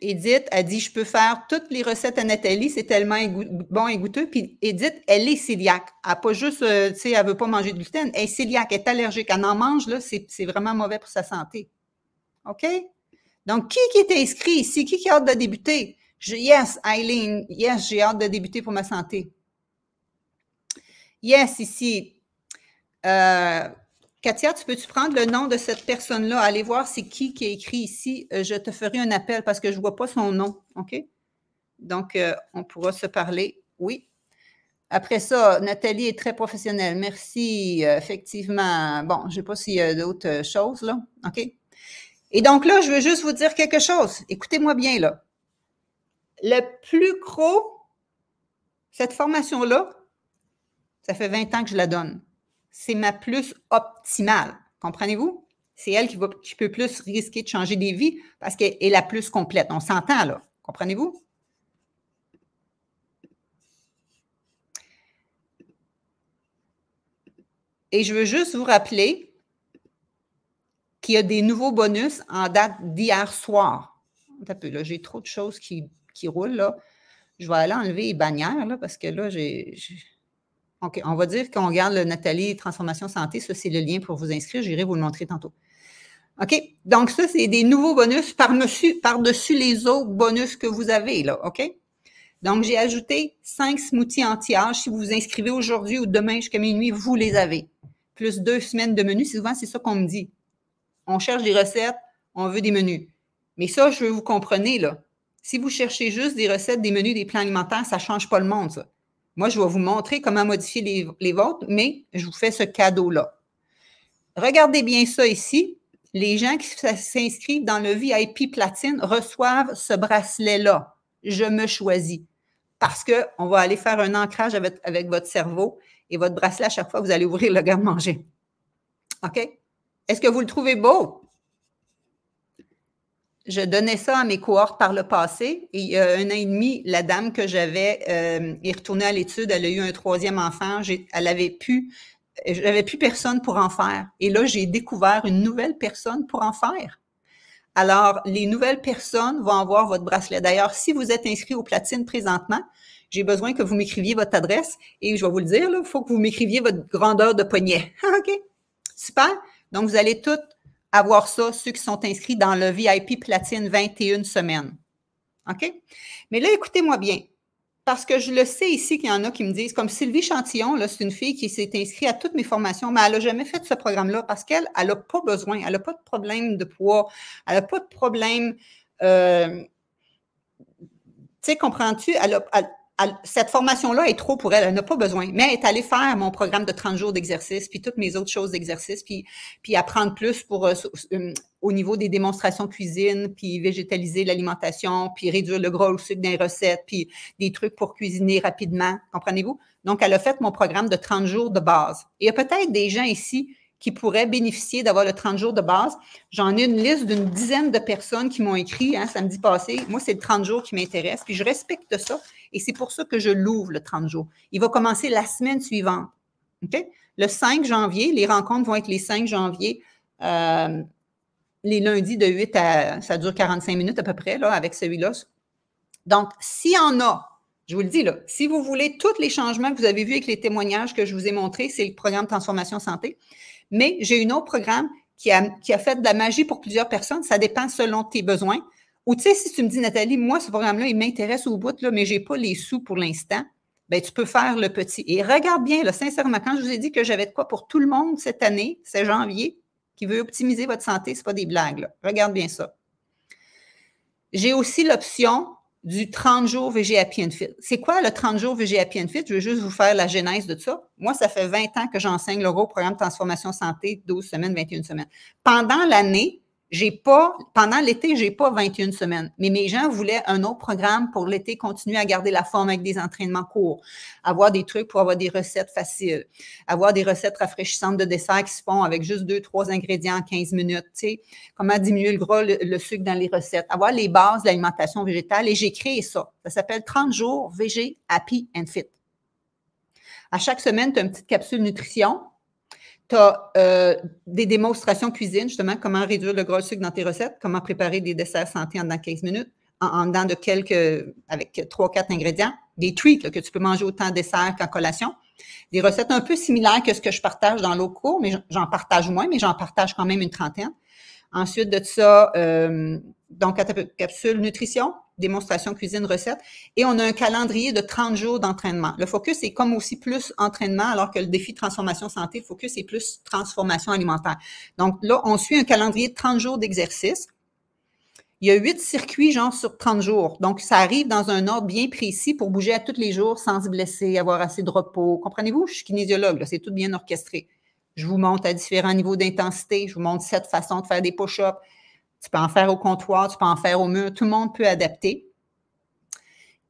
Edith a dit Je peux faire toutes les recettes à Nathalie, c'est tellement bon et goûteux. Puis Edith, elle est cœliaque. Elle pas juste, euh, tu sais, elle ne veut pas manger de gluten. Elle est cœliaque, elle est allergique. Elle en mange, là, c'est vraiment mauvais pour sa santé. OK? Donc, qui qui était inscrit ici? Qui qui a hâte de débuter? yes, Eileen. Yes, j'ai hâte de débuter pour ma santé. Yes, ici. Euh, Katia, tu peux-tu prendre le nom de cette personne-là? Allez voir c'est qui qui a écrit ici. Euh, je te ferai un appel parce que je ne vois pas son nom. OK? Donc, euh, on pourra se parler. Oui. Après ça, Nathalie est très professionnelle. Merci, euh, effectivement. Bon, je ne sais pas s'il y a d'autres choses, là. OK? Et donc là, je veux juste vous dire quelque chose. Écoutez-moi bien, là. Le plus gros, cette formation-là, ça fait 20 ans que je la donne c'est ma plus optimale. Comprenez-vous? C'est elle qui, peut plus risquer de changer des vies parce qu'elle est la plus complète. On s'entend là. Comprenez-vous? Et je veux juste vous rappeler qu'il y a des nouveaux bonus en date d'hier soir. là, j'ai trop de choses qui, qui roulent là. Je vais aller enlever les bannières là, parce que là, j'ai. OK, on va dire qu'on garde le Nathalie Transformation Santé. Ça, c'est le lien pour vous inscrire. J'irai vous le montrer tantôt. OK? Donc, ça, c'est des nouveaux bonus par-dessus par -dessus les autres bonus que vous avez, là. OK? Donc, j'ai ajouté cinq smoothies anti-âge. Si vous vous inscrivez aujourd'hui ou demain jusqu'à minuit, vous les avez. Plus deux semaines de menus. Souvent, c'est ça qu'on me dit. On cherche des recettes, on veut des menus. Mais ça, je veux vous compreniez, là. Si vous cherchez juste des recettes, des menus, des plans alimentaires, ça ne change pas le monde, ça. Moi, je vais vous montrer comment modifier les, vôtres, mais je vous fais ce cadeau-là. Regardez bien ça ici. Les gens qui s'inscrivent dans le VIP platine reçoivent ce bracelet-là. Je me choisis. Parce qu'on va aller faire un ancrage avec, votre cerveau et votre bracelet à chaque fois vous allez ouvrir le garde-manger. OK? Est-ce que vous le trouvez beau? je donnais ça à mes cohortes par le passé. Et il y a un an et demi, la dame que j'avais euh, est retournée à l'étude. Elle a eu un troisième enfant. Elle avait pu, j'avais plus personne pour en faire. Et là, j'ai découvert une nouvelle personne pour en faire. Alors, les nouvelles personnes vont avoir votre bracelet. D'ailleurs, si vous êtes inscrit au Platine présentement, j'ai besoin que vous m'écriviez votre adresse et je vais vous le dire, il faut que vous m'écriviez votre grandeur de poignet. (laughs) OK? Super. Donc, vous allez toutes avoir ça, ceux qui sont inscrits dans le VIP Platine 21 semaines. OK? Mais là, écoutez-moi bien. Parce que je le sais ici qu'il y en a qui me disent, comme Sylvie Chantillon, c'est une fille qui s'est inscrite à toutes mes formations, mais elle n'a jamais fait ce programme-là parce qu'elle n'a pas besoin, elle n'a pas de problème de poids, elle n'a pas de problème. Euh, tu sais, comprends-tu? Elle, elle, cette formation-là est trop pour elle, elle n'a pas besoin, mais elle est allée faire mon programme de 30 jours d'exercice, puis toutes mes autres choses d'exercice, puis, puis apprendre plus pour euh, euh, au niveau des démonstrations cuisine, puis végétaliser l'alimentation, puis réduire le gras au sucre des recettes, puis des trucs pour cuisiner rapidement, comprenez-vous? Donc, elle a fait mon programme de 30 jours de base. il y a peut-être des gens ici qui pourraient bénéficier d'avoir le 30 jours de base. J'en ai une liste d'une dizaine de personnes qui m'ont écrit hein, samedi passé. Moi, c'est le 30 jours qui m'intéresse, puis je respecte ça. Et c'est pour ça que je l'ouvre le 30 jours. Il va commencer la semaine suivante. OK? Le 5 janvier, les rencontres vont être les 5 janvier. Euh, les lundis de 8 à, ça dure 45 minutes à peu près, là, avec celui-là. Donc, s'il y en a, je vous le dis, là, si vous voulez tous les changements que vous avez vus avec les témoignages que je vous ai montrés, c'est le programme Transformation Santé. Mais j'ai un autre programme qui a, fait de la magie pour plusieurs personnes. Ça dépend selon tes besoins. Ou tu sais, si tu me dis, Nathalie, moi, ce programme-là, il m'intéresse au bout, là, mais je n'ai pas les sous pour l'instant, ben, tu peux faire le petit. Et regarde bien, là, sincèrement, quand je vous ai dit que j'avais de quoi pour tout le monde cette année, c'est janvier, qui veut optimiser votre santé, ce n'est pas des blagues. Regarde bien ça. J'ai aussi l'option du 30 jours VG Happy and C'est quoi le 30 jours VG Happy and Je vais juste vous faire la genèse de ça. Moi, ça fait 20 ans que j'enseigne le gros programme transformation santé, 12 semaines, 21 semaines. Pendant l'année, j'ai pas, pendant l'été, j'ai pas 21 semaines, mais mes gens voulaient un autre programme pour l'été, continuer à garder la forme avec des entraînements courts, avoir des trucs pour avoir des recettes faciles, avoir des recettes rafraîchissantes de dessert qui se font avec juste deux, trois ingrédients en 15 minutes, tu sais, comment diminuer le gras, le, sucre dans les recettes, avoir les bases de l'alimentation végétale et j'ai créé ça. Ça s'appelle 30 jours VG Happy and Fit. À chaque semaine, tu as une petite capsule nutrition tu as euh, des démonstrations cuisine, justement, comment réduire le gros sucre dans tes recettes, comment préparer des desserts santé en dedans 15 minutes, en, dedans de quelques, avec 3 quatre ingrédients, des treats que tu peux manger autant dessert qu'en collation. Des recettes un peu similaires que ce que je partage dans l'eau cours, mais j'en partage moins, mais j'en partage quand même une trentaine. Ensuite de ça, euh, donc capsule nutrition, démonstration cuisine recette et on a un calendrier de 30 jours d'entraînement. Le focus est comme aussi plus entraînement alors que le défi transformation santé, le focus est plus transformation alimentaire. Donc là, on suit un calendrier de 30 jours d'exercice. Il y a huit circuits, genre, sur 30 jours. Donc, ça arrive dans un ordre bien précis pour bouger à tous les jours sans se blesser, avoir assez de repos. Comprenez-vous? Je suis kinésiologue, c'est tout bien orchestré. Je vous montre à différents niveaux d'intensité. Je vous montre sept façons de faire des push-ups tu peux en faire au comptoir, tu peux en faire au mur. Tout le monde peut adapter.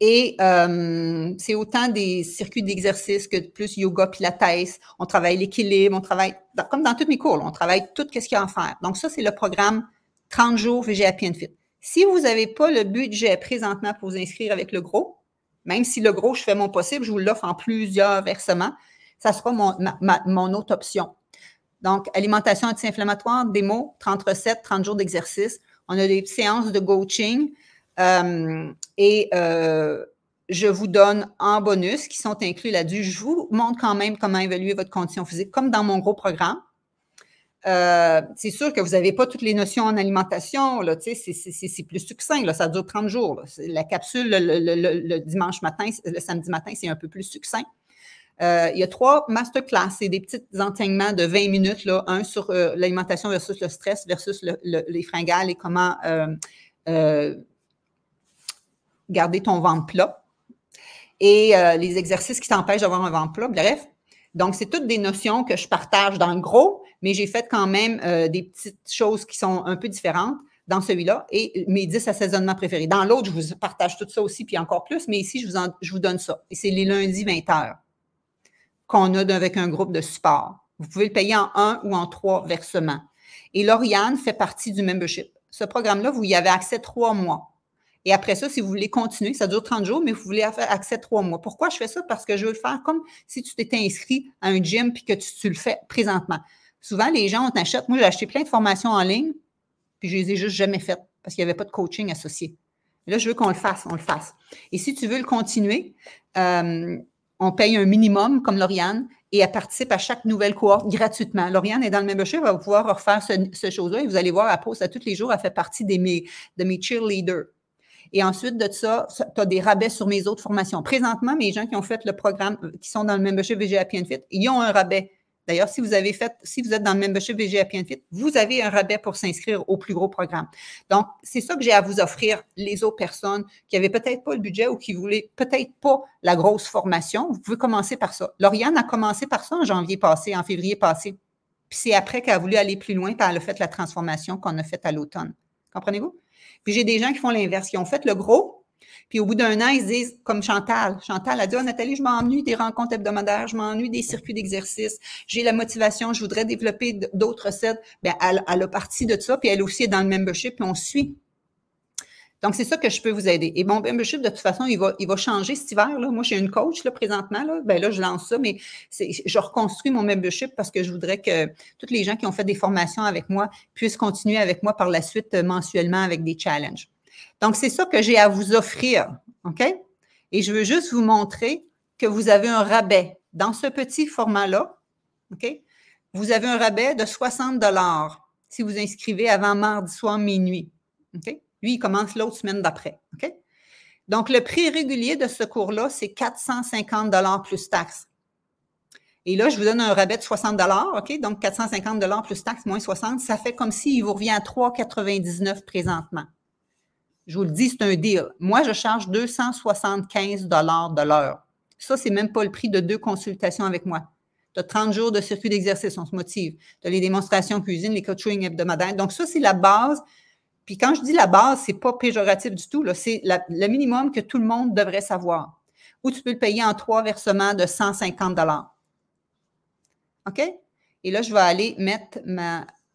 Et euh, c'est autant des circuits d'exercice que plus yoga, puis la pilates. On travaille l'équilibre, on travaille, comme dans toutes mes cours, on travaille tout ce qu'il y a à faire. Donc ça, c'est le programme 30 jours VG Happy Fit. Si vous n'avez pas le budget présentement pour vous inscrire avec le gros, même si le gros, je fais mon possible, je vous l'offre en plusieurs versements, ça sera mon autre option. Donc, alimentation anti-inflammatoire, démo, 30 recettes, 30 jours d'exercice. On a des séances de coaching euh, et euh, je vous donne en bonus qui sont inclus là-dessus. Je vous montre quand même comment évaluer votre condition physique, comme dans mon gros programme. Euh, c'est sûr que vous n'avez pas toutes les notions en alimentation, c'est plus succinct, ça dure 30 jours. La capsule le, dimanche matin, le samedi matin, c'est un peu plus succinct. Euh, il y a trois masterclass, c'est des petits enseignements de 20 minutes, un sur euh, l'alimentation versus le stress versus les fringales et comment euh, garder ton ventre plat et les exercices qui t'empêchent d'avoir un ventre plat, bref. Donc, c'est toutes des notions que je partage dans le gros, mais j'ai fait quand même des petites choses qui sont un peu différentes dans celui-là et mes 10 assaisonnements préférés. Dans l'autre, je vous partage tout ça aussi, puis encore plus, mais ici, je vous, je vous donne ça. Et c'est les lundis 20 heures qu'on a avec un groupe de support. Vous pouvez le payer en un ou en trois versements. Et L'Oriane fait partie du membership. Ce programme-là, vous y avez accès trois mois. Et après ça, si vous voulez continuer, ça dure 30 jours, mais vous voulez avoir accès trois mois. Pourquoi je fais ça? Parce que je veux le faire comme si tu t'étais inscrit à un gym puis que tu, le fais présentement. Souvent, les gens, on Moi, j'ai acheté plein de formations en ligne, puis je les ai juste jamais faites parce qu'il n'y avait pas de coaching associé. Là, je veux qu'on le fasse, on le fasse. Et si tu veux le continuer, euh, on paye un minimum comme Lauriane et elle participe à chaque nouvelle cohorte gratuitement. Lauriane est dans le même elle va pouvoir refaire ce, ce chose-là et vous allez voir, à poste à tous les jours, elle fait partie des de mes cheerleaders. Et ensuite de ça, tu as des rabais sur mes autres formations. Présentement, mes gens qui ont fait le programme, euh, qui sont dans le membership VGA Fit, ils ont un rabais D'ailleurs, si vous avez fait, si vous êtes dans le membership VGA Fit, vous avez un rabais pour s'inscrire au plus gros programme. Donc, c'est ça que j'ai à vous offrir les autres personnes qui n'avaient peut-être pas le budget ou qui voulaient peut-être pas la grosse formation. Vous pouvez commencer par ça. Lauriane a commencé par ça en janvier passé, en février passé. Puis c'est après qu'elle a voulu aller plus loin, par le fait la transformation qu'on a faite à l'automne. Comprenez-vous? Puis j'ai des gens qui font l'inverse, qui ont fait le gros, puis au bout d'un an, ils disent, comme Chantal, Chantal a dit, oh, Nathalie, je m'ennuie des rencontres hebdomadaires, je m'ennuie des circuits d'exercice, j'ai la motivation, je voudrais développer d'autres recettes. Bien, elle, a parti de ça, puis elle aussi est dans le membership, puis on suit. Donc, c'est ça que je peux vous aider. Et mon membership, de toute façon, il va, il va changer cet hiver. Là. Moi, j'ai une coach là, présentement. Là. Ben, là, je lance ça, mais je reconstruis mon membership parce que je voudrais que toutes les gens qui ont fait des formations avec moi puissent continuer avec moi par la suite euh, mensuellement avec des challenges. Donc, c'est ça que j'ai à vous offrir. OK? Et je veux juste vous montrer que vous avez un rabais. Dans ce petit format-là, OK? Vous avez un rabais de 60 si vous inscrivez avant mardi soir minuit. OK? Lui, il commence l'autre semaine d'après. OK? Donc, le prix régulier de ce cours-là, c'est 450 plus taxes. Et là, je vous donne un rabais de 60 OK? Donc, 450 plus taxes moins 60, ça fait comme s'il vous revient à 3,99 présentement. Je vous le dis, c'est un deal. Moi, je charge 275 de l'heure. Ça, c'est même pas le prix de deux consultations avec moi. Tu as 30 jours de circuit d'exercice, on se motive. Tu as les démonstrations cuisine, les coaching hebdomadaires. Donc, ça, c'est la base. Puis quand je dis la base, c'est pas péjoratif du tout. C'est le minimum que tout le monde devrait savoir. Ou tu peux le payer en trois versements de 150 OK? Et là, je vais aller mettre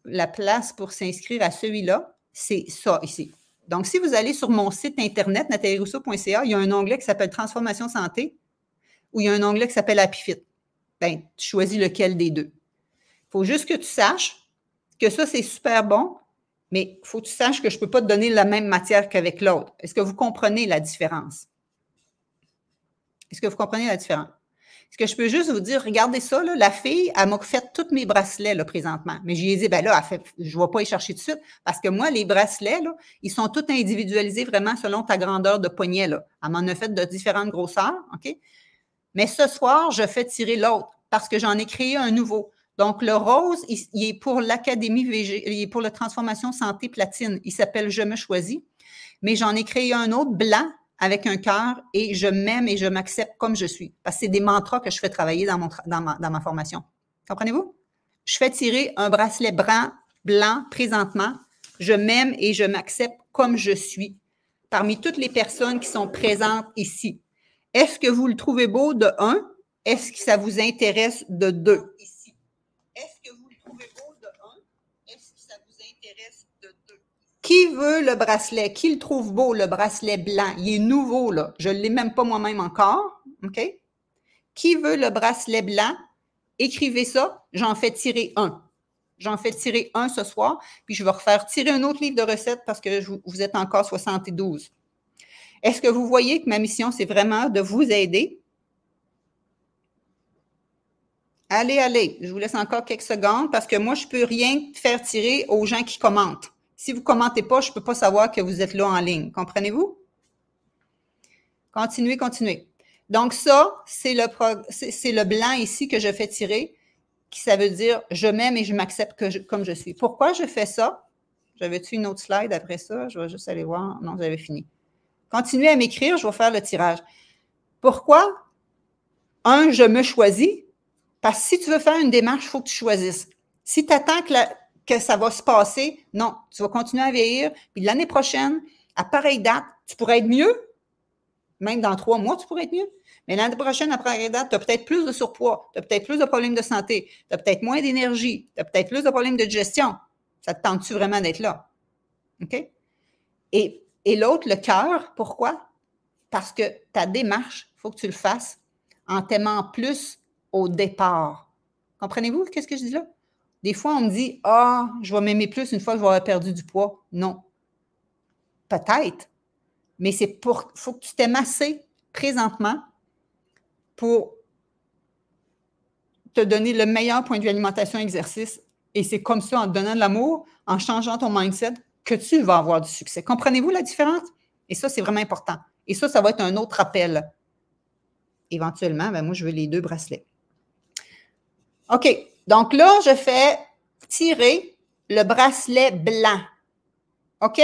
la place pour s'inscrire à celui-là. C'est ça ici. Donc, si vous allez sur mon site internet, natalierousseau.ca, il y a un onglet qui s'appelle Transformation santé ou il y a un onglet qui s'appelle Happy Fit. Ben, tu choisis lequel des deux. Il faut juste que tu saches que ça, c'est super bon, mais il faut que tu saches que je ne peux pas te donner la même matière qu'avec l'autre. Est-ce que vous comprenez la différence? Est-ce que vous comprenez la différence? Ce que je peux juste vous dire, regardez ça, là, la fille, elle m'a fait tous mes bracelets là, présentement. Mais ai dit, ben là, je ne vais pas y chercher tout de suite parce que moi, les bracelets, là, ils sont tous individualisés vraiment selon ta grandeur de poignet. Là. Elle m'en a fait de différentes grosseurs, OK? Mais ce soir, je fais tirer l'autre parce que j'en ai créé un nouveau. Donc, le rose, il, est pour l'Académie VG, il est pour la transformation santé platine. Il s'appelle Je me choisis. Mais j'en ai créé un autre blanc avec un cœur et je m'aime et je m'accepte comme je suis. Parce que c'est des mantras que je fais travailler dans, mon dans, ma, formation. Comprenez-vous? Je fais tirer un bracelet brun blanc présentement. Je m'aime et je m'accepte comme je suis parmi toutes les personnes qui sont présentes ici. Est-ce que vous le trouvez beau de un? Est-ce que ça vous intéresse de deux? qui veut le bracelet? Qui le trouve beau, le bracelet blanc? Il est nouveau, là. Je ne l'ai même pas moi-même encore. OK? Qui veut le bracelet blanc? Écrivez ça. J'en fais tirer un. J'en fais tirer un ce soir, puis je vais refaire tirer un autre livre de recettes parce que vous êtes encore 72. Est-ce que vous voyez que ma mission, c'est vraiment de vous aider? Allez, allez, je vous laisse encore quelques secondes parce que moi, je ne peux rien faire tirer aux gens qui commentent. Si vous commentez pas, je ne peux pas savoir que vous êtes là en ligne. Comprenez-vous? Continuez, continuez. Donc ça, c'est le, c'est le blanc ici que je fais tirer, qui ça veut dire je m'aime et je m'accepte comme je suis. Pourquoi je fais ça? J'avais-tu une autre slide après ça? Je vais juste aller voir. Non, j'avais fini. Continuez à m'écrire, je vais faire le tirage. Pourquoi? Un, je me choisis. Parce que si tu veux faire une démarche, il faut que tu choisisses. Si tu attends que la, que ça va se passer. Non, tu vas continuer à vieillir. Puis l'année prochaine, à pareille date, tu pourrais être mieux. Même dans trois mois, tu pourrais être mieux. Mais l'année prochaine, à pareille date, tu as peut-être plus de surpoids, tu as peut-être plus de problèmes de santé, tu as peut-être moins d'énergie, tu as peut-être plus de problèmes de digestion. Ça te tente-tu vraiment d'être là? OK? Et, et l'autre, le cœur, pourquoi? Parce que ta démarche, il faut que tu le fasses en t'aimant plus au départ. Comprenez-vous qu'est-ce que je dis là? Des fois, on me dit Ah, je vais m'aimer plus une fois que je vais avoir perdu du poids. Non. Peut-être, mais c'est pour faut que tu t'aimes assez présentement pour te donner le meilleur point de vue alimentation exercice. Et c'est comme ça, en te donnant de l'amour, en changeant ton mindset, que tu vas avoir du succès. Comprenez-vous la différence? Et ça, c'est vraiment important. Et ça, ça va être un autre appel. Éventuellement, ben moi, je veux les deux bracelets. OK. Donc là, je fais tirer le bracelet blanc. OK?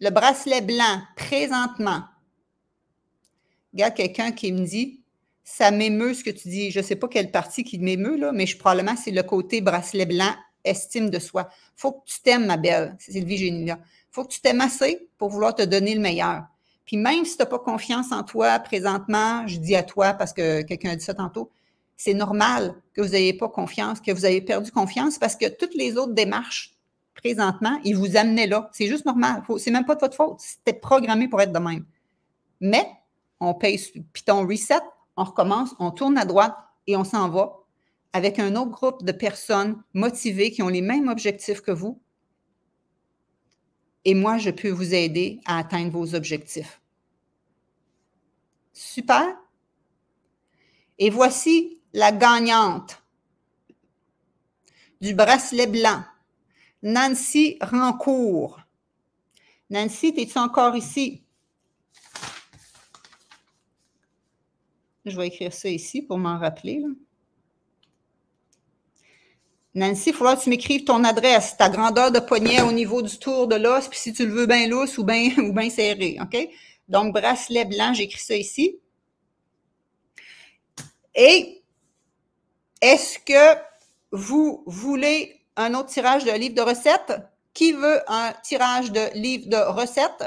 Le bracelet blanc, présentement. Y a quelqu'un qui me dit Ça m'émeut ce que tu dis. Je ne sais pas quelle partie qui m'émeut, là, mais probablement c'est le côté bracelet blanc, estime de soi. faut que tu t'aimes, ma belle, C'est Sylvie Il faut que tu t'aimes assez pour vouloir te donner le meilleur. Puis même si tu n'as pas confiance en toi présentement, je dis à toi parce que quelqu'un a dit ça tantôt, c'est normal que vous n'ayez pas confiance, que vous ayez perdu confiance parce que toutes les autres démarches présentement, ils vous amenaient là. C'est juste normal. Ce n'est même pas de votre faute. C'était programmé pour être de même. Mais on paye on Reset, on recommence, on tourne à droite et on s'en va avec un autre groupe de personnes motivées qui ont les mêmes objectifs que vous. Et moi, je peux vous aider à atteindre vos objectifs. Super. Et voici la gagnante du bracelet blanc, Nancy Rancourt. Nancy, es-tu encore ici? Je vais écrire ça ici pour m'en rappeler. Nancy, il faudra que tu m'écrives ton adresse, ta grandeur de poignet au niveau du tour de l'os, puis si tu le veux bien lousse ou bien (laughs) ou serré, OK? Donc, bracelet blanc, j'écris ça ici. Et est-ce que vous voulez un autre tirage de livre de recettes? Qui veut un tirage de livre de recettes?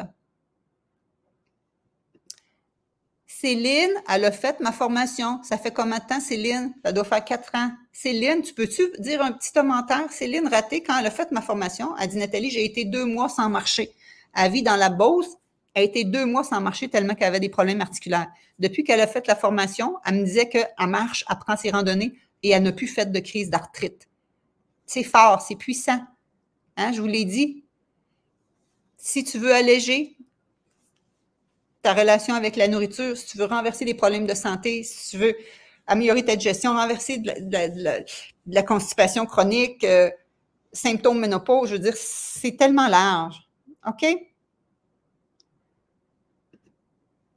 Céline, elle a fait ma formation. Ça fait combien de temps, Céline? Ça doit faire quatre ans. Céline, tu peux-tu dire un petit commentaire? Céline ratée, quand elle a fait ma formation, elle dit, Nathalie, j'ai été deux mois sans marcher. Elle vit dans la Beauce. Elle a été deux mois sans marcher tellement qu'elle avait des problèmes articulaires. Depuis qu'elle a fait la formation, elle me disait qu'elle marche, elle prend ses randonnées, et elle n'a plus fait de crise d'arthrite. C'est fort, c'est puissant. Hein, je vous l'ai dit. Si tu veux alléger ta relation avec la nourriture, si tu veux renverser des problèmes de santé, si tu veux améliorer ta digestion, renverser de la, constipation chronique, euh, symptômes ménopause, je veux dire, c'est tellement large. OK?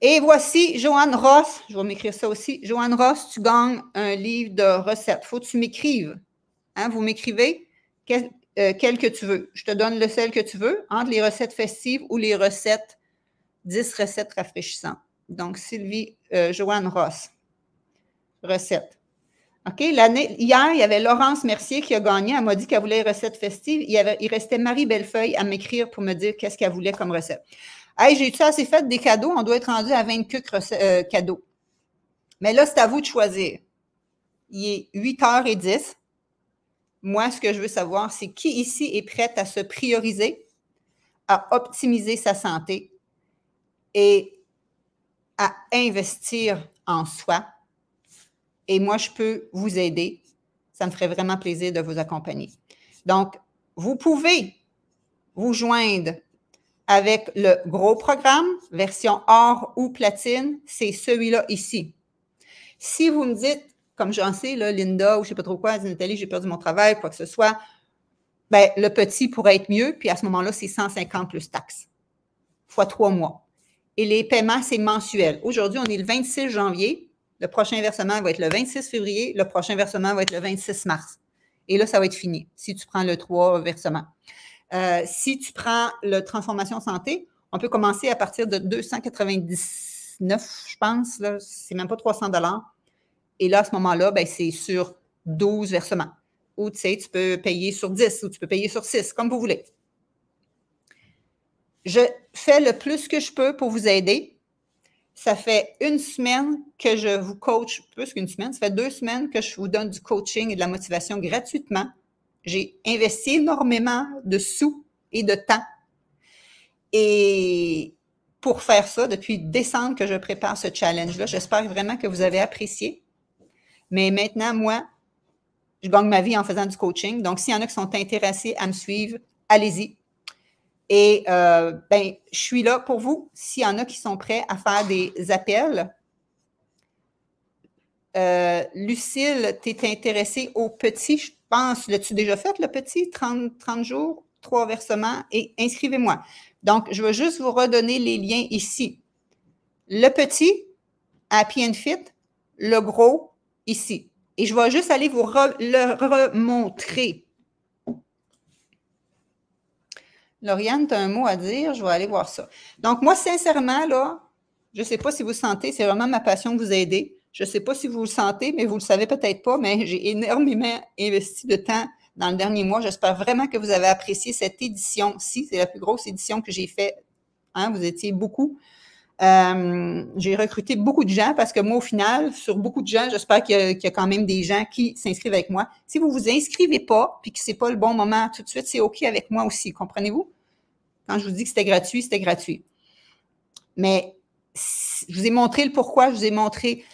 Et voici Joanne Ross. Je vais m'écrire ça aussi. Joanne Ross, tu gagnes un livre de recettes. faut que tu m'écrives. Hein, vous m'écrivez euh, quel, que tu veux. Je te donne le sel que tu veux entre les recettes festives ou les recettes, 10 recettes rafraîchissantes. Donc, Sylvie, euh, Joanne Ross, recettes. OK? L'année, hier, il y avait Laurence Mercier qui a gagné. Elle m'a dit qu'elle voulait les recettes festives. il restait Marie Bellefeuille à m'écrire pour me dire qu'est-ce qu'elle voulait comme recette. Hey, jai ça, assez fait des cadeaux? On doit être rendu à 20 cucres euh, cadeaux. Mais là, c'est à vous de choisir. Il est 8h10. Moi, ce que je veux savoir, c'est qui ici est prête à se prioriser, à optimiser sa santé et à investir en soi. Et moi, je peux vous aider. Ça me ferait vraiment plaisir de vous accompagner. Donc, vous pouvez vous joindre avec le gros programme, version or ou platine, c'est celui-là ici. Si vous me dites, comme j'en sais, Linda ou je ne sais pas trop quoi, Nathalie, j'ai perdu mon travail, quoi que ce soit, ben, le petit pourrait être mieux, puis à ce moment-là, c'est 150 plus taxes, fois trois mois. Et les paiements, c'est mensuel. Aujourd'hui, on est le 26 janvier. Le prochain versement va être le 26 février. Le prochain versement va être le 26 mars. Et là, ça va être fini si tu prends le trois versements. Euh, si tu prends le Transformation Santé, on peut commencer à partir de 299, je pense, c'est même pas 300 dollars. Et là, à ce moment-là, ben, c'est sur 12 versements. Ou tu sais, tu peux payer sur 10 ou tu peux payer sur 6, comme vous voulez. Je fais le plus que je peux pour vous aider. Ça fait une semaine que je vous coach, plus qu'une semaine, ça fait deux semaines que je vous donne du coaching et de la motivation gratuitement j'ai investi énormément de sous et de temps. Et pour faire ça, depuis décembre que je prépare ce challenge-là, j'espère vraiment que vous avez apprécié. Mais maintenant, moi, je gagne ma vie en faisant du coaching. Donc, s'il y en a qui sont intéressés à me suivre, allez-y. Et euh, ben, je suis là pour vous. S'il y en a qui sont prêts à faire des appels, euh, Lucille, tu es intéressée aux petits pense, l'as-tu déjà fait le petit, 30, 30 jours, trois versements et inscrivez-moi. Donc, je vais juste vous redonner les liens ici. Le petit, Happy and Fit, le gros, ici. Et je vais juste aller vous le remontrer. Lauriane, tu as un mot à dire, je vais aller voir ça. Donc, moi, sincèrement, là, je ne sais pas si vous sentez, c'est vraiment ma passion de vous aider. Je ne sais pas si vous le sentez, mais vous le savez peut-être pas, mais j'ai énormément investi de temps dans le dernier mois. J'espère vraiment que vous avez apprécié cette édition-ci. C'est la plus grosse édition que j'ai faite. Hein. vous étiez beaucoup. Euh, j'ai recruté beaucoup de gens parce que moi, au final, sur beaucoup de gens, j'espère qu'il y, a quand même des gens qui s'inscrivent avec moi. Si vous ne vous inscrivez pas puis que ce n'est pas le bon moment tout de suite, c'est OK avec moi aussi. Comprenez-vous? Quand je vous dis que c'était gratuit, c'était gratuit. Mais je vous ai montré le pourquoi, je vous ai montré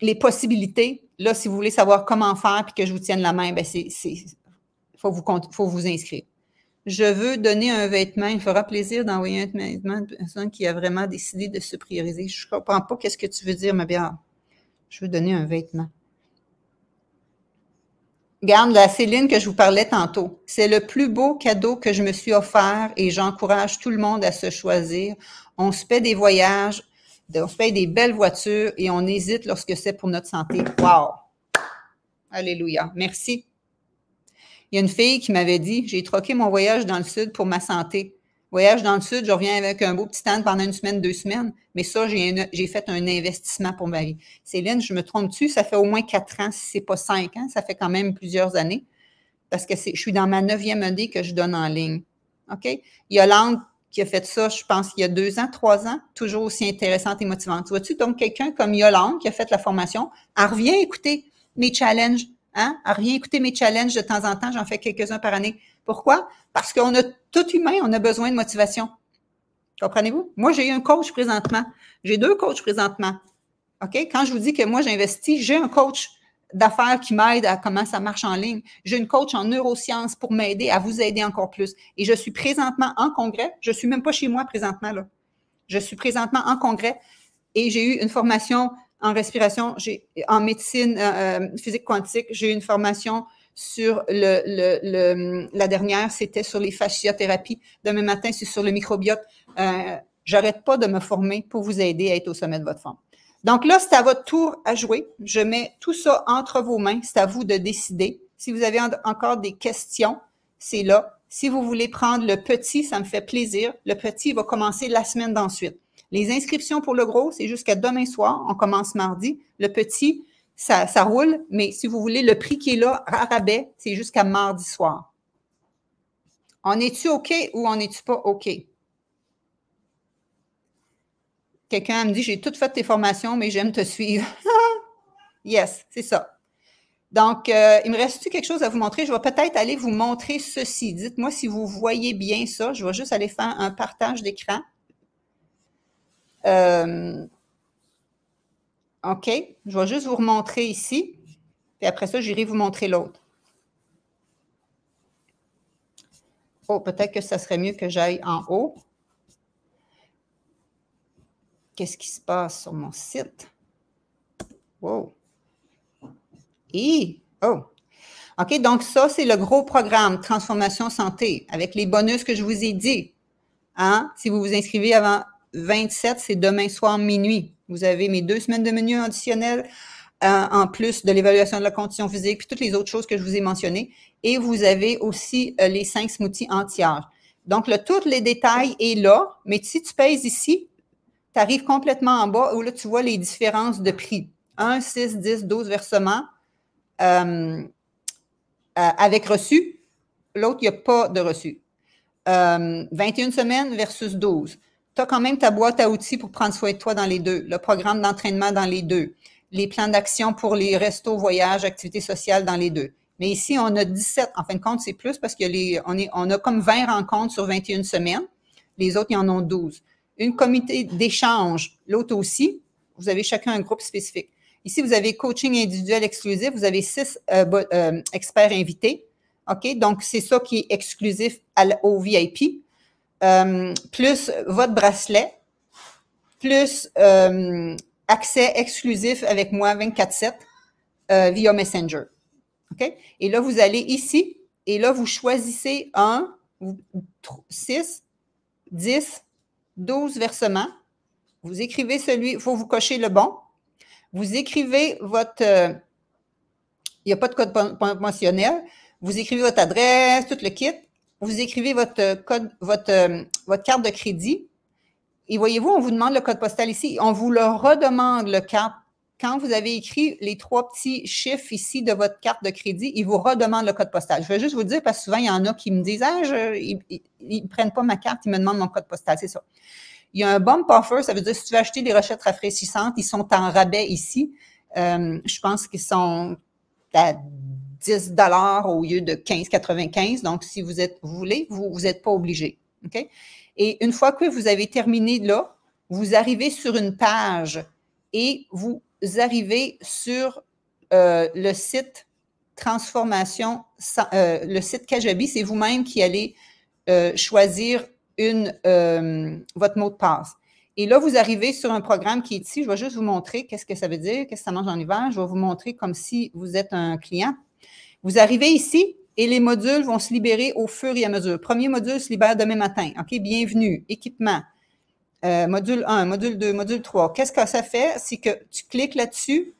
les possibilités, là, si vous voulez savoir comment faire puis que je vous tienne la main, ben c'est, faut vous, faut vous inscrire. Je veux donner un vêtement. Il fera plaisir d'envoyer un vêtement à une personne qui a vraiment décidé de se prioriser. Je ne comprends pas qu'est-ce que tu veux dire, ma bien, Je veux donner un vêtement. Garde la Céline que je vous parlais tantôt. C'est le plus beau cadeau que je me suis offert et j'encourage tout le monde à se choisir. On se fait des voyages, on se des belles voitures et on hésite lorsque c'est pour notre santé. Wow! Alléluia. Merci. Il y a une fille qui m'avait dit J'ai troqué mon voyage dans le Sud pour ma santé. Voyage dans le Sud, je reviens avec un beau petit âne pendant une semaine, deux semaines, mais ça, j'ai fait un investissement pour ma vie. Céline, je me trompe-tu Ça fait au moins quatre ans, si ce n'est pas cinq ans, ça fait quand même plusieurs années, parce que je suis dans ma neuvième année que je donne en ligne. OK? Il Yolande, qui a fait ça, je pense, il y a deux ans, trois ans, toujours aussi intéressante et motivante. Tu vois-tu, donc quelqu'un comme Yolande qui a fait la formation, elle revient écouter mes challenges, hein? elle revient écouter mes challenges de temps en temps, j'en fais quelques-uns par année. Pourquoi? Parce qu'on a, tout humain, on a besoin de motivation. Comprenez-vous? Moi, j'ai un coach présentement. J'ai deux coachs présentement. OK? Quand je vous dis que moi, j'investis, j'ai un coach d'affaires qui m'aident à comment ça marche en ligne. J'ai une coach en neurosciences pour m'aider à vous aider encore plus. Et je suis présentement en congrès. Je suis même pas chez moi présentement, là. Je suis présentement en congrès et j'ai eu une formation en respiration, j'ai en médecine euh, euh, physique quantique, j'ai eu une formation sur le, la dernière, c'était sur les fasciothérapies. Demain matin, c'est sur le microbiote. Euh, j'arrête pas de me former pour vous aider à être au sommet de votre forme. Donc là, c'est à votre tour à jouer. Je mets tout ça entre vos mains. C'est à vous de décider. Si vous avez encore des questions, c'est là. Si vous voulez prendre le petit, ça me fait plaisir. Le petit va commencer la semaine d'ensuite. Les inscriptions pour le gros, c'est jusqu'à demain soir. On commence mardi. Le petit, ça, ça roule, mais si vous voulez, le prix qui est là, à rabais, c'est jusqu'à mardi soir. On est-tu OK ou on es tu pas OK? Quelqu'un me dit J'ai toutes fait tes formations, mais j'aime te suivre. (laughs) yes, c'est ça. Donc, euh, il me reste-tu quelque chose à vous montrer? Je vais peut-être aller vous montrer ceci. Dites-moi si vous voyez bien ça. Je vais juste aller faire un partage d'écran. Euh, OK. Je vais juste vous remontrer ici. Et après ça, j'irai vous montrer l'autre. Oh, peut-être que ça serait mieux que j'aille en haut qu'est-ce qui se passe sur mon site. Wow. Et, oh. OK, donc ça, c'est le gros programme Transformation Santé avec les bonus que je vous ai dit. Hein? Si vous vous inscrivez avant 27, c'est demain soir minuit. Vous avez mes deux semaines de menu additionnel euh, en plus de l'évaluation de la condition physique, puis toutes les autres choses que je vous ai mentionnées. Et vous avez aussi euh, les cinq smoothies entières. Donc, le, tous les détails est là, mais si tu pèses ici, tu arrives complètement en bas où là, tu vois les différences de prix. 1, 6, 10, 12 versements euh, euh, avec reçu. L'autre, il n'y a pas de reçu. 21 euh, semaines versus 12. Tu as quand même ta boîte à outils pour prendre soin de toi dans les deux, le programme d'entraînement dans les deux, les plans d'action pour les restos, voyages, activités sociales dans les deux. Mais ici, on a 17. En fin de compte, c'est plus parce qu'on on a comme 20 rencontres sur 21 semaines. Les autres, il y en ont 12 une comité d'échange, l'autre aussi. Vous avez chacun un groupe spécifique. Ici, vous avez coaching individuel exclusif. Vous avez six euh, euh, experts invités. OK? Donc, c'est ça qui est exclusif au VIP. Euh, plus votre bracelet, plus accès exclusif avec moi 24-7 via Messenger. Et là, vous allez ici et là, vous choisissez un, six, dix, 12 versements. Vous écrivez celui, il faut vous cocher le bon. Vous écrivez votre, euh, il n'y a pas de code promotionnel. Vous écrivez votre adresse, tout le kit. Vous écrivez votre code, votre, euh, votre carte de crédit. Et voyez-vous, on vous demande le code postal ici. On vous le redemande, le, carte, quand vous avez écrit les trois petits chiffres ici de votre carte de crédit, ils vous redemandent le code postal. Je vais juste vous dire, parce que souvent, il y en a qui me disent Ah, je, ils ne prennent pas ma carte, ils me demandent mon code postal. C'est ça. Il y a un bump offer, ça veut dire si tu veux acheter des rochettes rafraîchissantes, ils sont en rabais ici. Euh, je pense qu'ils sont à 10 au lieu de 15,95. Donc, si vous êtes vous voulez, vous n'êtes pas obligé. Et une fois que vous avez terminé là, vous arrivez sur une page et vous vous arrivez sur euh, le site transformation, euh, le site Kajabi, c'est vous-même qui allez euh, choisir votre mot de passe. Et là, vous arrivez sur un programme qui est ici. Je vais juste vous montrer qu'est-ce que ça veut dire, qu'est-ce que ça mange en hiver. Je vais vous montrer comme si vous êtes un client. Vous arrivez ici et les modules vont se libérer au fur et à mesure. Premier module se libère demain matin. OK, bienvenue, équipement. Euh, module 1, module 2, module 3. Qu'est-ce que ça fait? C'est que tu cliques là-dessus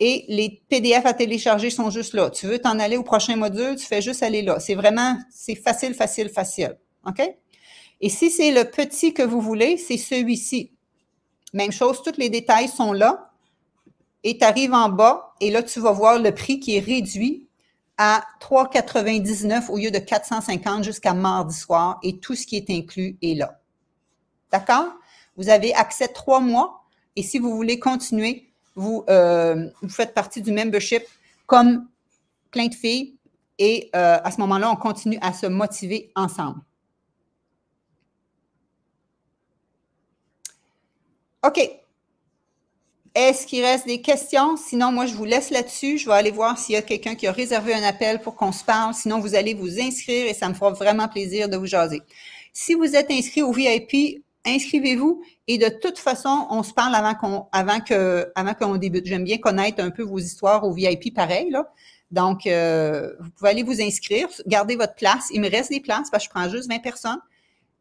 et les PDF à télécharger sont juste là. Tu veux t'en aller au prochain module, tu fais juste aller là. C'est vraiment, c'est facile, facile, facile. OK? Et si c'est le petit que vous voulez, c'est celui-ci. Même chose, tous les détails sont là. Et tu arrives en bas et là, tu vas voir le prix qui est réduit à 3,99 au lieu de 450 jusqu'à mardi soir et tout ce qui est inclus est là. D'accord? Vous avez accès trois mois et si vous voulez continuer, vous, euh, faites partie du membership comme plein de filles et euh, à ce moment-là, on continue à se motiver ensemble. OK. Est-ce qu'il reste des questions? Sinon, moi, je vous laisse là-dessus. Je vais aller voir s'il y a quelqu'un qui a réservé un appel pour qu'on se parle. Sinon, vous allez vous inscrire et ça me fera vraiment plaisir de vous jaser. Si vous êtes inscrit au VIP, inscrivez-vous et de toute façon, on se parle avant qu'on avant que avant débute. J'aime bien connaître un peu vos histoires au VIP pareil Donc euh, vous pouvez aller vous inscrire, gardez votre place, il me reste des places parce que je prends juste 20 personnes.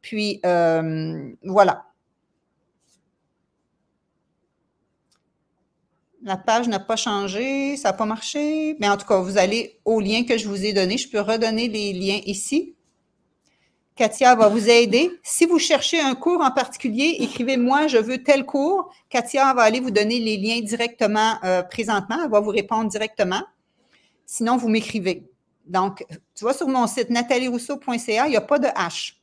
Puis euh, voilà. La page n'a pas changé, ça n'a pas marché. Mais en tout cas, vous allez au lien que je vous ai donné. Je peux redonner les liens ici. Katia va vous aider. Si vous cherchez un cours en particulier, écrivez-moi, je veux tel cours. Katia va aller vous donner les liens directement euh, présentement. Elle va vous répondre directement. Sinon, vous m'écrivez. Donc, tu vois sur mon site natalierousseau.ca, il n'y a pas de H.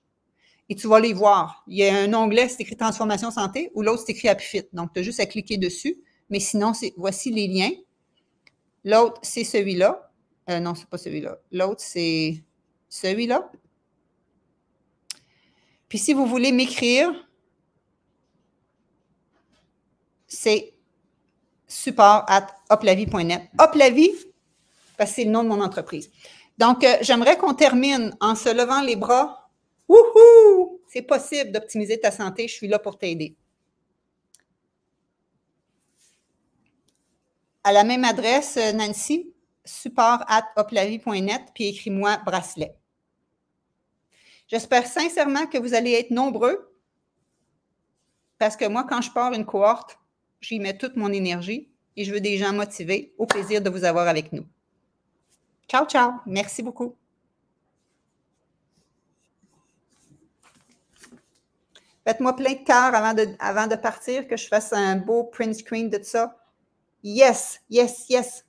Et tu vas les voir. Il y a un onglet, c'est écrit Transformation Santé, ou l'autre, c'est écrit ApiFit. Donc, tu as juste à cliquer dessus. Mais sinon, voici les liens. L'autre, c'est celui-là. Euh, non, ce n'est pas celui-là. L'autre, c'est celui-là. Puis si vous voulez m'écrire, c'est support at hoplavie.net. Hoplavie, parce que c'est le nom de mon entreprise. Donc, euh, j'aimerais qu'on termine en se levant les bras. Wouhou! C'est possible d'optimiser ta santé. Je suis là pour t'aider. À la même adresse, euh, Nancy, support at puis écris-moi bracelet. J'espère sincèrement que vous allez être nombreux parce que moi, quand je pars une cohorte, j'y mets toute mon énergie et je veux des gens motivés. Au plaisir de vous avoir avec nous. Ciao, ciao. Merci beaucoup. Faites-moi plein de cœurs avant de, avant de partir, que je fasse un beau print screen de ça. Yes, yes, yes.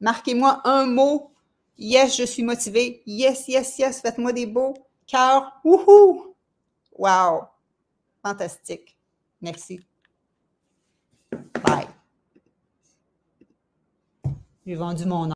Marquez-moi un mot. Yes, je suis motivée. Yes, yes, yes. Faites-moi des beaux cœur, wouhou! Wow! Fantastique. Merci. Bye. J'ai vendu mon